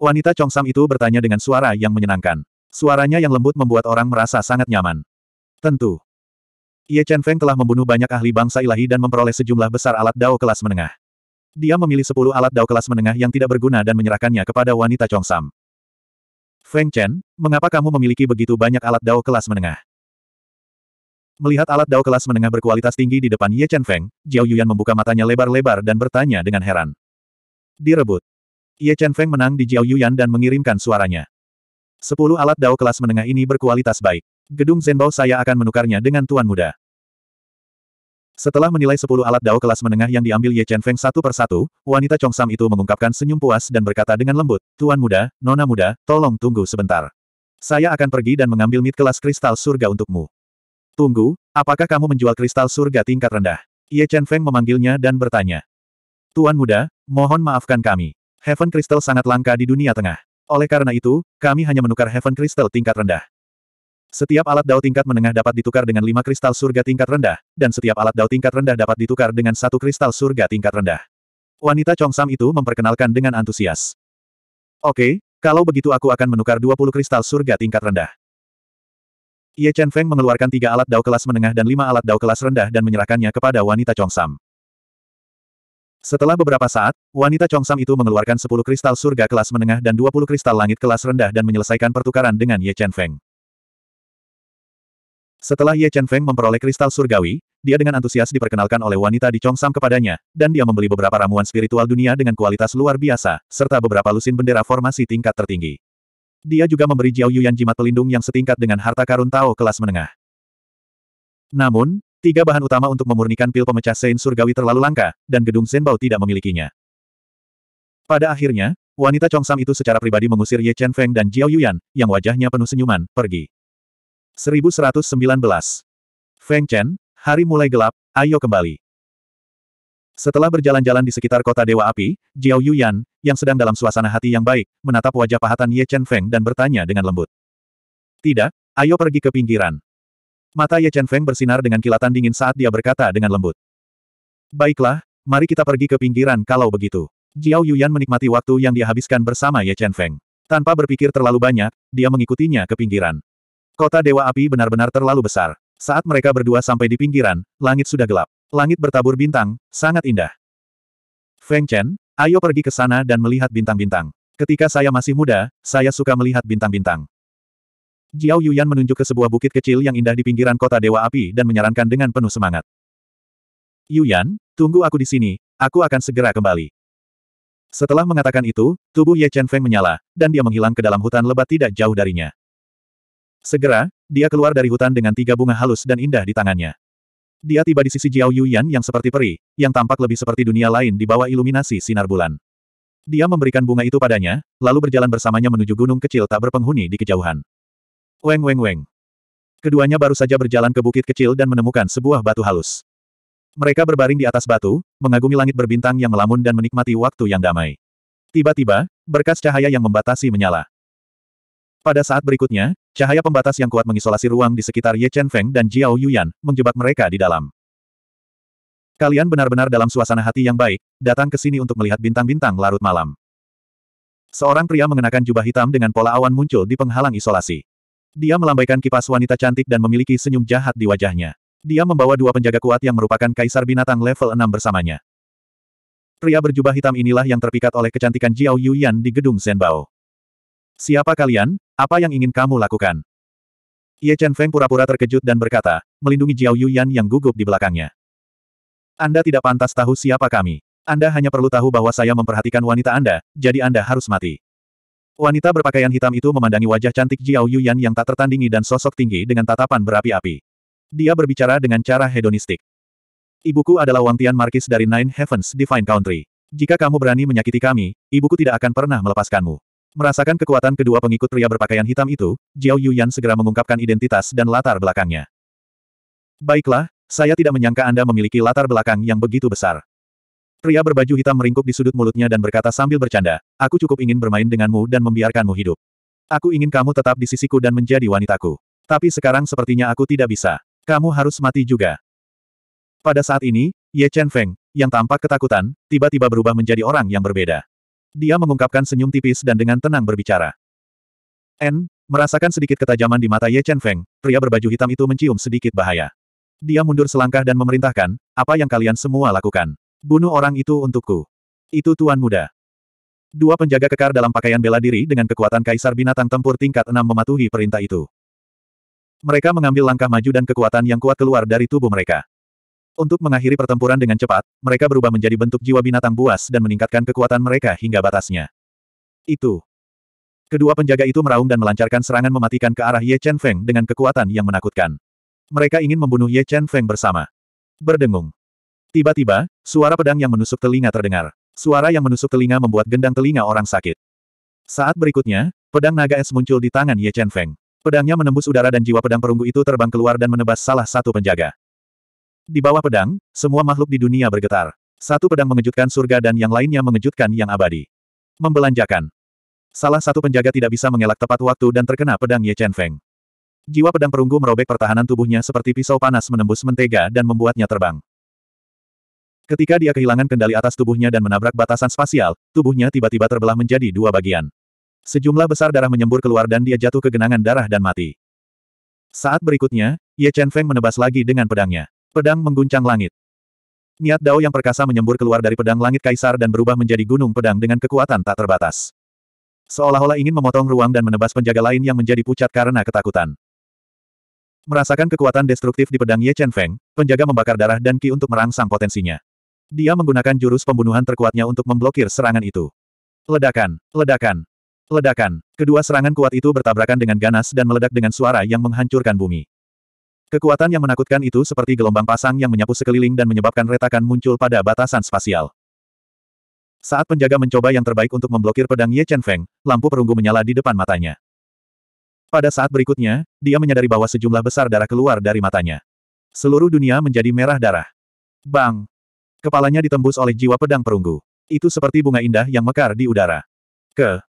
Wanita Chong Sam itu bertanya dengan suara yang menyenangkan. Suaranya yang lembut membuat orang merasa sangat nyaman. Tentu. Ye Chen Feng telah membunuh banyak ahli bangsa ilahi dan memperoleh sejumlah besar alat dao kelas menengah. Dia memilih sepuluh alat dao kelas menengah yang tidak berguna dan menyerahkannya kepada wanita Chongsam. Feng Chen, mengapa kamu memiliki begitu banyak alat dao kelas menengah? Melihat alat dao kelas menengah berkualitas tinggi di depan Ye Chen Feng, Jiao Yuan membuka matanya lebar-lebar dan bertanya dengan heran. Direbut. Ye Chen Feng menang di Jiao Yuan dan mengirimkan suaranya. Sepuluh alat dao kelas menengah ini berkualitas baik. Gedung Zenbao saya akan menukarnya dengan tuan muda. Setelah menilai sepuluh alat dao kelas menengah yang diambil Ye Chen Feng satu persatu, wanita Chong Sam itu mengungkapkan senyum puas dan berkata dengan lembut, Tuan muda, Nona muda, tolong tunggu sebentar. Saya akan pergi dan mengambil mit kelas kristal surga untukmu. Tunggu, apakah kamu menjual kristal surga tingkat rendah? Ye Chen Feng memanggilnya dan bertanya. Tuan muda, mohon maafkan kami. Heaven Crystal sangat langka di dunia tengah. Oleh karena itu, kami hanya menukar Heaven Crystal tingkat rendah. Setiap alat dao tingkat menengah dapat ditukar dengan lima kristal surga tingkat rendah, dan setiap alat dao tingkat rendah dapat ditukar dengan satu kristal surga tingkat rendah. Wanita Chongsam itu memperkenalkan dengan antusias. Oke, kalau begitu aku akan menukar 20 kristal surga tingkat rendah. Ye Chen Feng mengeluarkan tiga alat dao kelas menengah dan lima alat dao kelas rendah dan menyerahkannya kepada wanita Chongsam. Setelah beberapa saat, wanita Chongsam itu mengeluarkan 10 kristal surga kelas menengah dan 20 kristal langit kelas rendah dan menyelesaikan pertukaran dengan Ye Chen Feng. Setelah Ye Chen Feng memperoleh kristal surgawi, dia dengan antusias diperkenalkan oleh wanita di Chong Sam kepadanya, dan dia membeli beberapa ramuan spiritual dunia dengan kualitas luar biasa, serta beberapa lusin bendera formasi tingkat tertinggi. Dia juga memberi Jiao Yuan jimat pelindung yang setingkat dengan harta karun Tao kelas menengah. Namun, tiga bahan utama untuk memurnikan pil pemecah Sein surgawi terlalu langka, dan gedung Zenbao tidak memilikinya. Pada akhirnya, wanita Chong Sam itu secara pribadi mengusir Ye Chen Feng dan Jiao Yuan, yang wajahnya penuh senyuman, pergi. 1119. Feng Chen, hari mulai gelap, ayo kembali. Setelah berjalan-jalan di sekitar kota Dewa Api, Jiao Yuyan, yang sedang dalam suasana hati yang baik, menatap wajah pahatan Ye Chen Feng dan bertanya dengan lembut. Tidak, ayo pergi ke pinggiran. Mata Ye Chen Feng bersinar dengan kilatan dingin saat dia berkata dengan lembut. Baiklah, mari kita pergi ke pinggiran kalau begitu. Jiao Yuyan menikmati waktu yang dia habiskan bersama Ye Chen Feng. Tanpa berpikir terlalu banyak, dia mengikutinya ke pinggiran. Kota Dewa Api benar-benar terlalu besar. Saat mereka berdua sampai di pinggiran, langit sudah gelap. Langit bertabur bintang, sangat indah. Feng Chen, ayo pergi ke sana dan melihat bintang-bintang. Ketika saya masih muda, saya suka melihat bintang-bintang. Jiao Yuyan menunjuk ke sebuah bukit kecil yang indah di pinggiran kota Dewa Api dan menyarankan dengan penuh semangat. Yuyan, tunggu aku di sini, aku akan segera kembali. Setelah mengatakan itu, tubuh Ye Chen Feng menyala, dan dia menghilang ke dalam hutan lebat tidak jauh darinya. Segera, dia keluar dari hutan dengan tiga bunga halus dan indah di tangannya. Dia tiba di sisi Jiao Yuyan yang seperti peri, yang tampak lebih seperti dunia lain di bawah iluminasi sinar bulan. Dia memberikan bunga itu padanya, lalu berjalan bersamanya menuju gunung kecil tak berpenghuni di kejauhan. Weng weng weng. Keduanya baru saja berjalan ke bukit kecil dan menemukan sebuah batu halus. Mereka berbaring di atas batu, mengagumi langit berbintang yang melamun dan menikmati waktu yang damai. Tiba-tiba, berkas cahaya yang membatasi menyala. Pada saat berikutnya, Cahaya pembatas yang kuat mengisolasi ruang di sekitar Ye Chen Feng dan Jiao Yuyan, menjebak mereka di dalam. Kalian benar-benar dalam suasana hati yang baik, datang ke sini untuk melihat bintang-bintang larut malam. Seorang pria mengenakan jubah hitam dengan pola awan muncul di penghalang isolasi. Dia melambaikan kipas wanita cantik dan memiliki senyum jahat di wajahnya. Dia membawa dua penjaga kuat yang merupakan kaisar binatang level 6 bersamanya. Pria berjubah hitam inilah yang terpikat oleh kecantikan Jiao Yuyan di gedung Zenbao. Siapa kalian? Apa yang ingin kamu lakukan? Ye Chen Feng pura-pura terkejut dan berkata, melindungi Jiao Yuyan yang gugup di belakangnya. Anda tidak pantas tahu siapa kami. Anda hanya perlu tahu bahwa saya memperhatikan wanita Anda, jadi Anda harus mati. Wanita berpakaian hitam itu memandangi wajah cantik Jiao Yuyan yang tak tertandingi dan sosok tinggi dengan tatapan berapi-api. Dia berbicara dengan cara hedonistik. Ibuku adalah Wang Tian Markis dari Nine Heavens Divine Country. Jika kamu berani menyakiti kami, ibuku tidak akan pernah melepaskanmu. Merasakan kekuatan kedua pengikut pria berpakaian hitam itu, Jiao Yuyan segera mengungkapkan identitas dan latar belakangnya. Baiklah, saya tidak menyangka Anda memiliki latar belakang yang begitu besar. Pria berbaju hitam meringkuk di sudut mulutnya dan berkata sambil bercanda, aku cukup ingin bermain denganmu dan membiarkanmu hidup. Aku ingin kamu tetap di sisiku dan menjadi wanitaku. Tapi sekarang sepertinya aku tidak bisa. Kamu harus mati juga. Pada saat ini, Ye Chen Feng, yang tampak ketakutan, tiba-tiba berubah menjadi orang yang berbeda. Dia mengungkapkan senyum tipis dan dengan tenang berbicara. N, merasakan sedikit ketajaman di mata Ye Chen Feng, pria berbaju hitam itu mencium sedikit bahaya. Dia mundur selangkah dan memerintahkan, apa yang kalian semua lakukan. Bunuh orang itu untukku. Itu tuan muda. Dua penjaga kekar dalam pakaian bela diri dengan kekuatan kaisar binatang tempur tingkat enam mematuhi perintah itu. Mereka mengambil langkah maju dan kekuatan yang kuat keluar dari tubuh mereka. Untuk mengakhiri pertempuran dengan cepat, mereka berubah menjadi bentuk jiwa binatang buas dan meningkatkan kekuatan mereka hingga batasnya. Itu. Kedua penjaga itu meraung dan melancarkan serangan mematikan ke arah Ye Chen Feng dengan kekuatan yang menakutkan. Mereka ingin membunuh Ye Chen Feng bersama. Berdengung. Tiba-tiba, suara pedang yang menusuk telinga terdengar. Suara yang menusuk telinga membuat gendang telinga orang sakit. Saat berikutnya, pedang naga es muncul di tangan Ye Chen Feng. Pedangnya menembus udara dan jiwa pedang perunggu itu terbang keluar dan menebas salah satu penjaga. Di bawah pedang, semua makhluk di dunia bergetar. Satu pedang mengejutkan surga dan yang lainnya mengejutkan yang abadi. Membelanjakan. Salah satu penjaga tidak bisa mengelak tepat waktu dan terkena pedang Ye Chen Feng. Jiwa pedang perunggu merobek pertahanan tubuhnya seperti pisau panas menembus mentega dan membuatnya terbang. Ketika dia kehilangan kendali atas tubuhnya dan menabrak batasan spasial, tubuhnya tiba-tiba terbelah menjadi dua bagian. Sejumlah besar darah menyembur keluar dan dia jatuh ke genangan darah dan mati. Saat berikutnya, Ye Chen Feng menebas lagi dengan pedangnya. Pedang mengguncang langit. Niat Dao yang perkasa menyembur keluar dari pedang langit kaisar dan berubah menjadi gunung pedang dengan kekuatan tak terbatas. Seolah-olah ingin memotong ruang dan menebas penjaga lain yang menjadi pucat karena ketakutan. Merasakan kekuatan destruktif di pedang Ye Chen Feng, penjaga membakar darah dan ki untuk merangsang potensinya. Dia menggunakan jurus pembunuhan terkuatnya untuk memblokir serangan itu. Ledakan, ledakan, ledakan. Kedua serangan kuat itu bertabrakan dengan ganas dan meledak dengan suara yang menghancurkan bumi. Kekuatan yang menakutkan itu seperti gelombang pasang yang menyapu sekeliling dan menyebabkan retakan muncul pada batasan spasial. Saat penjaga mencoba yang terbaik untuk memblokir pedang Ye Chen Feng, lampu perunggu menyala di depan matanya. Pada saat berikutnya, dia menyadari bahwa sejumlah besar darah keluar dari matanya. Seluruh dunia menjadi merah darah. Bang! Kepalanya ditembus oleh jiwa pedang perunggu. Itu seperti bunga indah yang mekar di udara. Ke!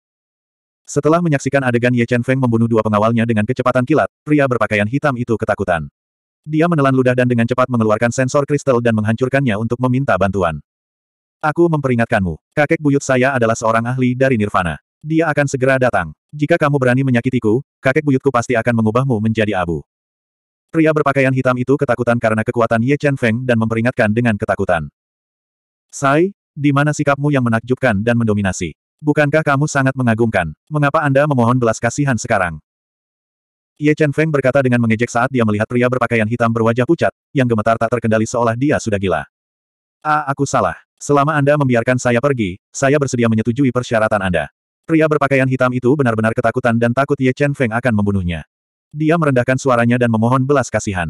Setelah menyaksikan adegan Ye Chen Feng membunuh dua pengawalnya dengan kecepatan kilat, pria berpakaian hitam itu ketakutan. Dia menelan ludah dan dengan cepat mengeluarkan sensor kristal dan menghancurkannya untuk meminta bantuan. Aku memperingatkanmu, kakek buyut saya adalah seorang ahli dari Nirvana. Dia akan segera datang. Jika kamu berani menyakitiku, kakek buyutku pasti akan mengubahmu menjadi abu. Pria berpakaian hitam itu ketakutan karena kekuatan Ye Chen Feng dan memperingatkan dengan ketakutan. Sai, di mana sikapmu yang menakjubkan dan mendominasi? Bukankah kamu sangat mengagumkan? Mengapa Anda memohon belas kasihan sekarang? Ye Chen Feng berkata dengan mengejek saat dia melihat pria berpakaian hitam berwajah pucat, yang gemetar tak terkendali seolah dia sudah gila. Ah, aku salah. Selama Anda membiarkan saya pergi, saya bersedia menyetujui persyaratan Anda. Pria berpakaian hitam itu benar-benar ketakutan dan takut Ye Chen Feng akan membunuhnya. Dia merendahkan suaranya dan memohon belas kasihan.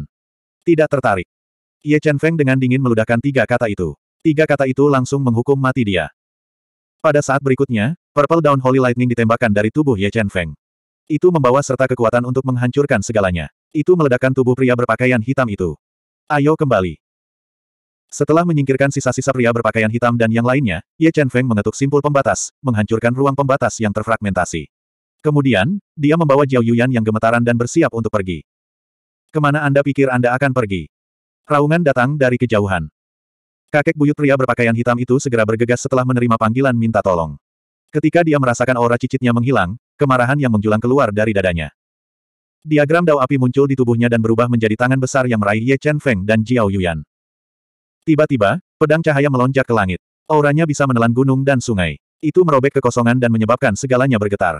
Tidak tertarik. Ye Chen Feng dengan dingin meludahkan tiga kata itu. Tiga kata itu langsung menghukum mati dia. Pada saat berikutnya, Purple Dawn Holy Lightning ditembakkan dari tubuh Ye Chen Feng. Itu membawa serta kekuatan untuk menghancurkan segalanya. Itu meledakkan tubuh pria berpakaian hitam itu. Ayo kembali. Setelah menyingkirkan sisa-sisa pria berpakaian hitam dan yang lainnya, Ye Chen Feng mengetuk simpul pembatas, menghancurkan ruang pembatas yang terfragmentasi. Kemudian, dia membawa Jiao Yuyan yang gemetaran dan bersiap untuk pergi. Kemana Anda pikir Anda akan pergi? Raungan datang dari kejauhan. Kakek buyut pria berpakaian hitam itu segera bergegas setelah menerima panggilan minta tolong. Ketika dia merasakan aura cicitnya menghilang, kemarahan yang menjulang keluar dari dadanya. Diagram dao api muncul di tubuhnya dan berubah menjadi tangan besar yang meraih Ye Chen Feng dan Jiao Yuan. Tiba-tiba, pedang cahaya melonjak ke langit. Auranya bisa menelan gunung dan sungai. Itu merobek kekosongan dan menyebabkan segalanya bergetar.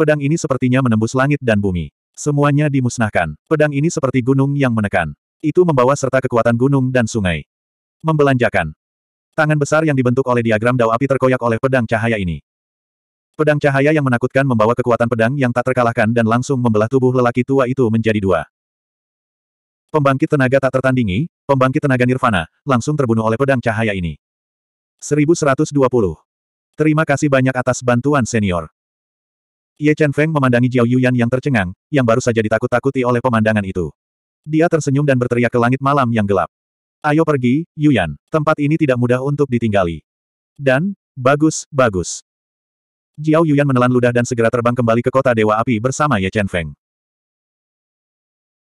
Pedang ini sepertinya menembus langit dan bumi. Semuanya dimusnahkan. Pedang ini seperti gunung yang menekan. Itu membawa serta kekuatan gunung dan sungai. Membelanjakan. Tangan besar yang dibentuk oleh diagram dao api terkoyak oleh pedang cahaya ini. Pedang cahaya yang menakutkan membawa kekuatan pedang yang tak terkalahkan dan langsung membelah tubuh lelaki tua itu menjadi dua. Pembangkit tenaga tak tertandingi, pembangkit tenaga nirvana, langsung terbunuh oleh pedang cahaya ini. 1120. Terima kasih banyak atas bantuan senior. Ye Chen Feng memandangi Jiao Yuyan yang tercengang, yang baru saja ditakut-takuti oleh pemandangan itu. Dia tersenyum dan berteriak ke langit malam yang gelap. Ayo pergi, Yuyan. Tempat ini tidak mudah untuk ditinggali. Dan, bagus, bagus. Jiao Yuyan menelan ludah dan segera terbang kembali ke kota Dewa Api bersama Ye Chen Feng.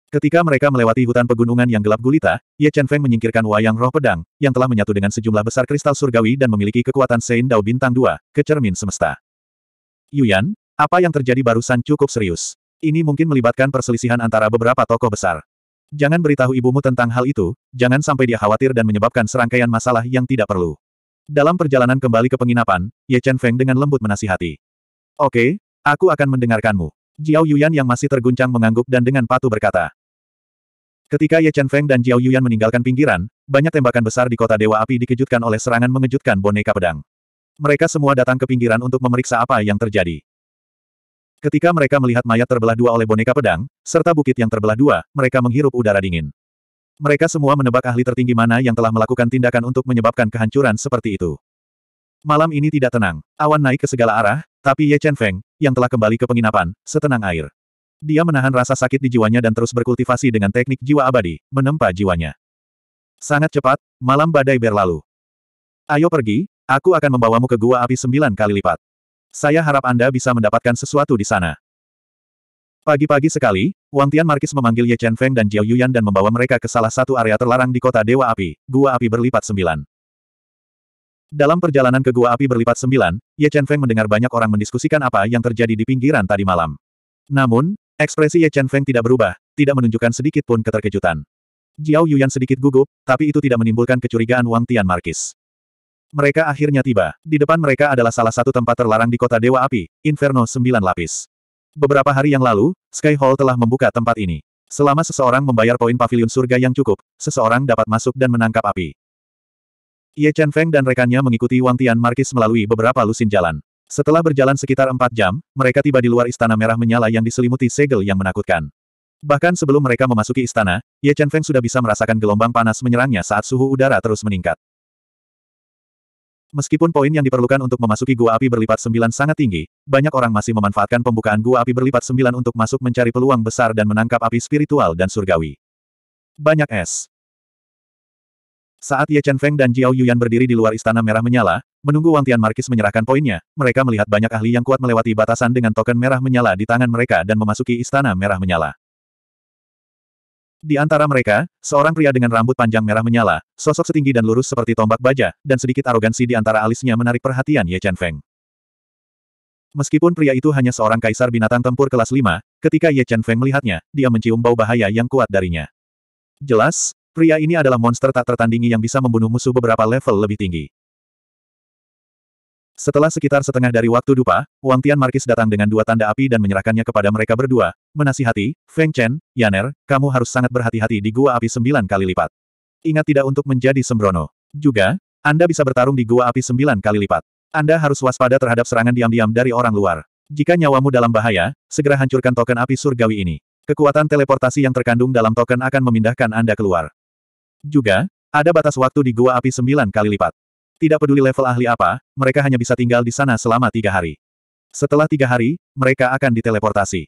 Ketika mereka melewati hutan pegunungan yang gelap gulita, Ye Chen Feng menyingkirkan wayang roh pedang, yang telah menyatu dengan sejumlah besar kristal surgawi dan memiliki kekuatan Sein Dao Bintang Dua ke cermin semesta. Yuyan, apa yang terjadi barusan cukup serius. Ini mungkin melibatkan perselisihan antara beberapa tokoh besar. Jangan beritahu ibumu tentang hal itu, jangan sampai dia khawatir dan menyebabkan serangkaian masalah yang tidak perlu. Dalam perjalanan kembali ke penginapan, Ye Chen Feng dengan lembut menasihati. Oke, okay, aku akan mendengarkanmu. Jiao Yuyan yang masih terguncang mengangguk dan dengan patuh berkata. Ketika Ye Chen Feng dan Jiao Yuyan meninggalkan pinggiran, banyak tembakan besar di kota Dewa Api dikejutkan oleh serangan mengejutkan boneka pedang. Mereka semua datang ke pinggiran untuk memeriksa apa yang terjadi. Ketika mereka melihat mayat terbelah dua oleh boneka pedang, serta bukit yang terbelah dua, mereka menghirup udara dingin. Mereka semua menebak ahli tertinggi mana yang telah melakukan tindakan untuk menyebabkan kehancuran seperti itu. Malam ini tidak tenang. Awan naik ke segala arah, tapi Ye Chen Feng, yang telah kembali ke penginapan, setenang air. Dia menahan rasa sakit di jiwanya dan terus berkultivasi dengan teknik jiwa abadi, menempa jiwanya. Sangat cepat, malam badai berlalu. Ayo pergi, aku akan membawamu ke gua api sembilan kali lipat. Saya harap Anda bisa mendapatkan sesuatu di sana. Pagi-pagi sekali, Wang Tian Markis memanggil Ye Chen Feng dan Jiao Yuyan dan membawa mereka ke salah satu area terlarang di kota Dewa Api, Gua Api Berlipat Sembilan. Dalam perjalanan ke Gua Api Berlipat Sembilan, Ye Chen Feng mendengar banyak orang mendiskusikan apa yang terjadi di pinggiran tadi malam. Namun, ekspresi Ye Chen Feng tidak berubah, tidak menunjukkan sedikit pun keterkejutan. Jiao Yuyan sedikit gugup, tapi itu tidak menimbulkan kecurigaan Wang Tian Markis. Mereka akhirnya tiba. Di depan mereka adalah salah satu tempat terlarang di kota Dewa Api, Inferno Sembilan Lapis. Beberapa hari yang lalu, Sky Hall telah membuka tempat ini. Selama seseorang membayar poin pavilion surga yang cukup, seseorang dapat masuk dan menangkap api. Ye Chen Feng dan rekannya mengikuti Wang Tian Markis melalui beberapa lusin jalan. Setelah berjalan sekitar empat jam, mereka tiba di luar istana merah menyala yang diselimuti segel yang menakutkan. Bahkan sebelum mereka memasuki istana, Ye Chen Feng sudah bisa merasakan gelombang panas menyerangnya saat suhu udara terus meningkat. Meskipun poin yang diperlukan untuk memasuki gua api berlipat sembilan sangat tinggi, banyak orang masih memanfaatkan pembukaan gua api berlipat sembilan untuk masuk mencari peluang besar dan menangkap api spiritual dan surgawi. Banyak es. Saat Ye Chen Feng dan Jiao Yuan berdiri di luar istana merah menyala, menunggu Wang Tian Markis menyerahkan poinnya, mereka melihat banyak ahli yang kuat melewati batasan dengan token merah menyala di tangan mereka dan memasuki istana merah menyala. Di antara mereka, seorang pria dengan rambut panjang merah menyala, sosok setinggi dan lurus seperti tombak baja, dan sedikit arogansi di antara alisnya menarik perhatian Ye Chen Feng. Meskipun pria itu hanya seorang kaisar binatang tempur kelas 5, ketika Ye Chen Feng melihatnya, dia mencium bau bahaya yang kuat darinya. Jelas, pria ini adalah monster tak tertandingi yang bisa membunuh musuh beberapa level lebih tinggi. Setelah sekitar setengah dari waktu dupa, Wang Tian Markis datang dengan dua tanda api dan menyerahkannya kepada mereka berdua, menasihati, Feng Chen, Yaner, kamu harus sangat berhati-hati di gua api sembilan kali lipat. Ingat tidak untuk menjadi sembrono. Juga, Anda bisa bertarung di gua api sembilan kali lipat. Anda harus waspada terhadap serangan diam-diam dari orang luar. Jika nyawamu dalam bahaya, segera hancurkan token api surgawi ini. Kekuatan teleportasi yang terkandung dalam token akan memindahkan Anda keluar. Juga, ada batas waktu di gua api sembilan kali lipat. Tidak peduli level ahli apa, mereka hanya bisa tinggal di sana selama tiga hari. Setelah tiga hari, mereka akan diteleportasi.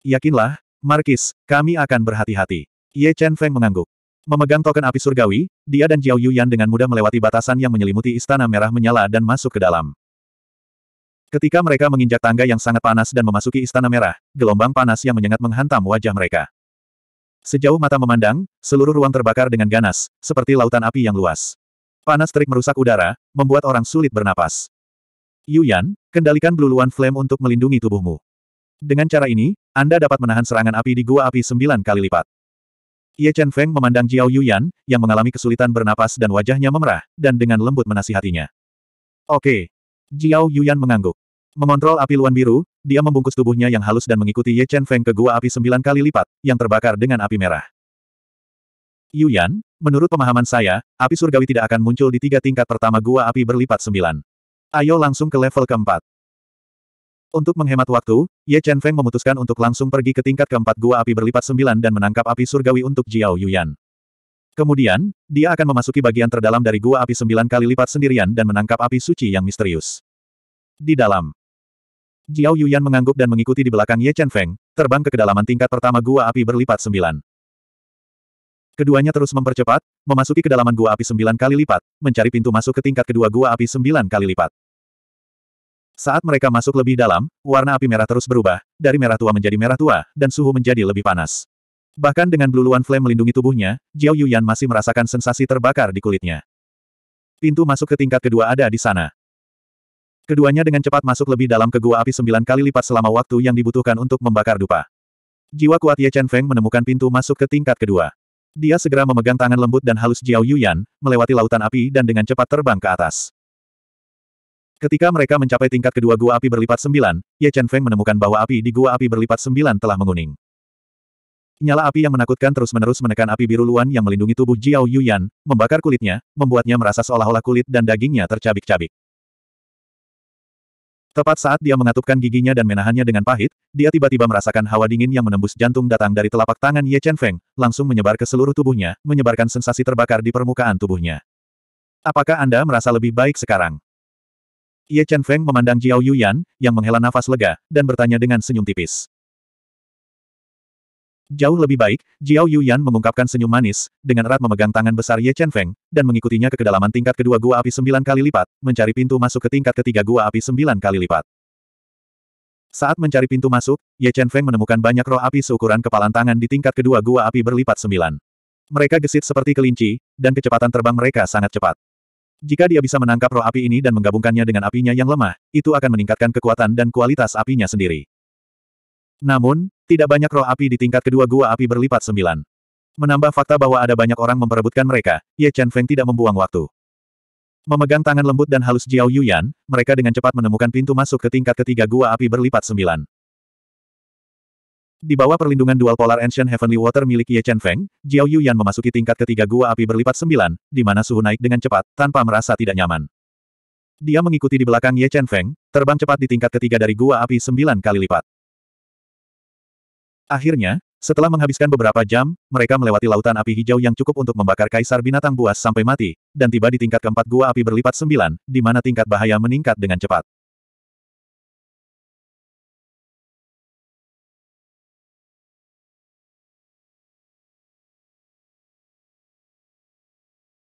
Yakinlah, Markis, kami akan berhati-hati. Ye Chen Feng mengangguk. Memegang token api surgawi, dia dan Jiao Yuyan dengan mudah melewati batasan yang menyelimuti istana merah menyala dan masuk ke dalam. Ketika mereka menginjak tangga yang sangat panas dan memasuki istana merah, gelombang panas yang menyengat menghantam wajah mereka. Sejauh mata memandang, seluruh ruang terbakar dengan ganas, seperti lautan api yang luas. Panas terik merusak udara, membuat orang sulit bernapas. Yuyan, kendalikan bluluan Flame untuk melindungi tubuhmu. Dengan cara ini, Anda dapat menahan serangan api di gua api sembilan kali lipat. Ye Chen Feng memandang Jiao Yuyan, yang mengalami kesulitan bernapas dan wajahnya memerah, dan dengan lembut menasihatinya. Oke. Jiao Yuyan mengangguk. Mengontrol api luan biru, dia membungkus tubuhnya yang halus dan mengikuti Ye Chen Feng ke gua api sembilan kali lipat, yang terbakar dengan api merah. Yuyan, menurut pemahaman saya, api surgawi tidak akan muncul di tiga tingkat pertama gua api berlipat sembilan. Ayo langsung ke level keempat. Untuk menghemat waktu, Ye Chen Feng memutuskan untuk langsung pergi ke tingkat keempat gua api berlipat sembilan dan menangkap api surgawi untuk Jiao Yuyan. Kemudian, dia akan memasuki bagian terdalam dari gua api sembilan kali lipat sendirian dan menangkap api suci yang misterius. Di dalam. Jiao Yuyan mengangguk dan mengikuti di belakang Ye Chen Feng, terbang ke kedalaman tingkat pertama gua api berlipat sembilan. Keduanya terus mempercepat, memasuki kedalaman gua api sembilan kali lipat, mencari pintu masuk ke tingkat kedua gua api sembilan kali lipat. Saat mereka masuk lebih dalam, warna api merah terus berubah, dari merah tua menjadi merah tua, dan suhu menjadi lebih panas. Bahkan dengan bluluan flame melindungi tubuhnya, Jiao Yuyan masih merasakan sensasi terbakar di kulitnya. Pintu masuk ke tingkat kedua ada di sana. Keduanya dengan cepat masuk lebih dalam ke gua api sembilan kali lipat selama waktu yang dibutuhkan untuk membakar dupa. Jiwa kuat Ye Chen Feng menemukan pintu masuk ke tingkat kedua. Dia segera memegang tangan lembut dan halus Jiao Yuyan, melewati lautan api dan dengan cepat terbang ke atas. Ketika mereka mencapai tingkat kedua gua api berlipat sembilan, Ye Chen Feng menemukan bahwa api di gua api berlipat sembilan telah menguning. Nyala api yang menakutkan terus-menerus menekan api biru luan yang melindungi tubuh Jiao Yuyan, membakar kulitnya, membuatnya merasa seolah-olah kulit dan dagingnya tercabik-cabik. Tepat saat dia mengatupkan giginya dan menahannya dengan pahit, dia tiba-tiba merasakan hawa dingin yang menembus jantung datang dari telapak tangan Ye Chen Feng, langsung menyebar ke seluruh tubuhnya, menyebarkan sensasi terbakar di permukaan tubuhnya. Apakah Anda merasa lebih baik sekarang? Ye Chen Feng memandang Jiao Yuyan, yang menghela nafas lega, dan bertanya dengan senyum tipis. Jauh lebih baik, Jiao Yuyan mengungkapkan senyum manis, dengan erat memegang tangan besar Ye Chen Feng, dan mengikutinya ke kedalaman tingkat kedua gua api sembilan kali lipat, mencari pintu masuk ke tingkat ketiga gua api sembilan kali lipat. Saat mencari pintu masuk, Ye Chen Feng menemukan banyak roh api seukuran kepalan tangan di tingkat kedua gua api berlipat sembilan. Mereka gesit seperti kelinci, dan kecepatan terbang mereka sangat cepat. Jika dia bisa menangkap roh api ini dan menggabungkannya dengan apinya yang lemah, itu akan meningkatkan kekuatan dan kualitas apinya sendiri. Namun, tidak banyak roh api di tingkat kedua gua api berlipat sembilan. Menambah fakta bahwa ada banyak orang memperebutkan mereka, Ye Chen Feng tidak membuang waktu. Memegang tangan lembut dan halus Jiao Yuyan, mereka dengan cepat menemukan pintu masuk ke tingkat ketiga gua api berlipat sembilan. Di bawah perlindungan dual polar ancient heavenly water milik Ye Chen Feng, Jiao Yuyan memasuki tingkat ketiga gua api berlipat sembilan, di mana suhu naik dengan cepat, tanpa merasa tidak nyaman. Dia mengikuti di belakang Ye Chen Feng, terbang cepat di tingkat ketiga dari gua api sembilan kali lipat. Akhirnya, setelah menghabiskan beberapa jam, mereka melewati lautan api hijau yang cukup untuk membakar kaisar binatang buas sampai mati, dan tiba di tingkat keempat gua api berlipat sembilan, di mana tingkat bahaya meningkat dengan cepat.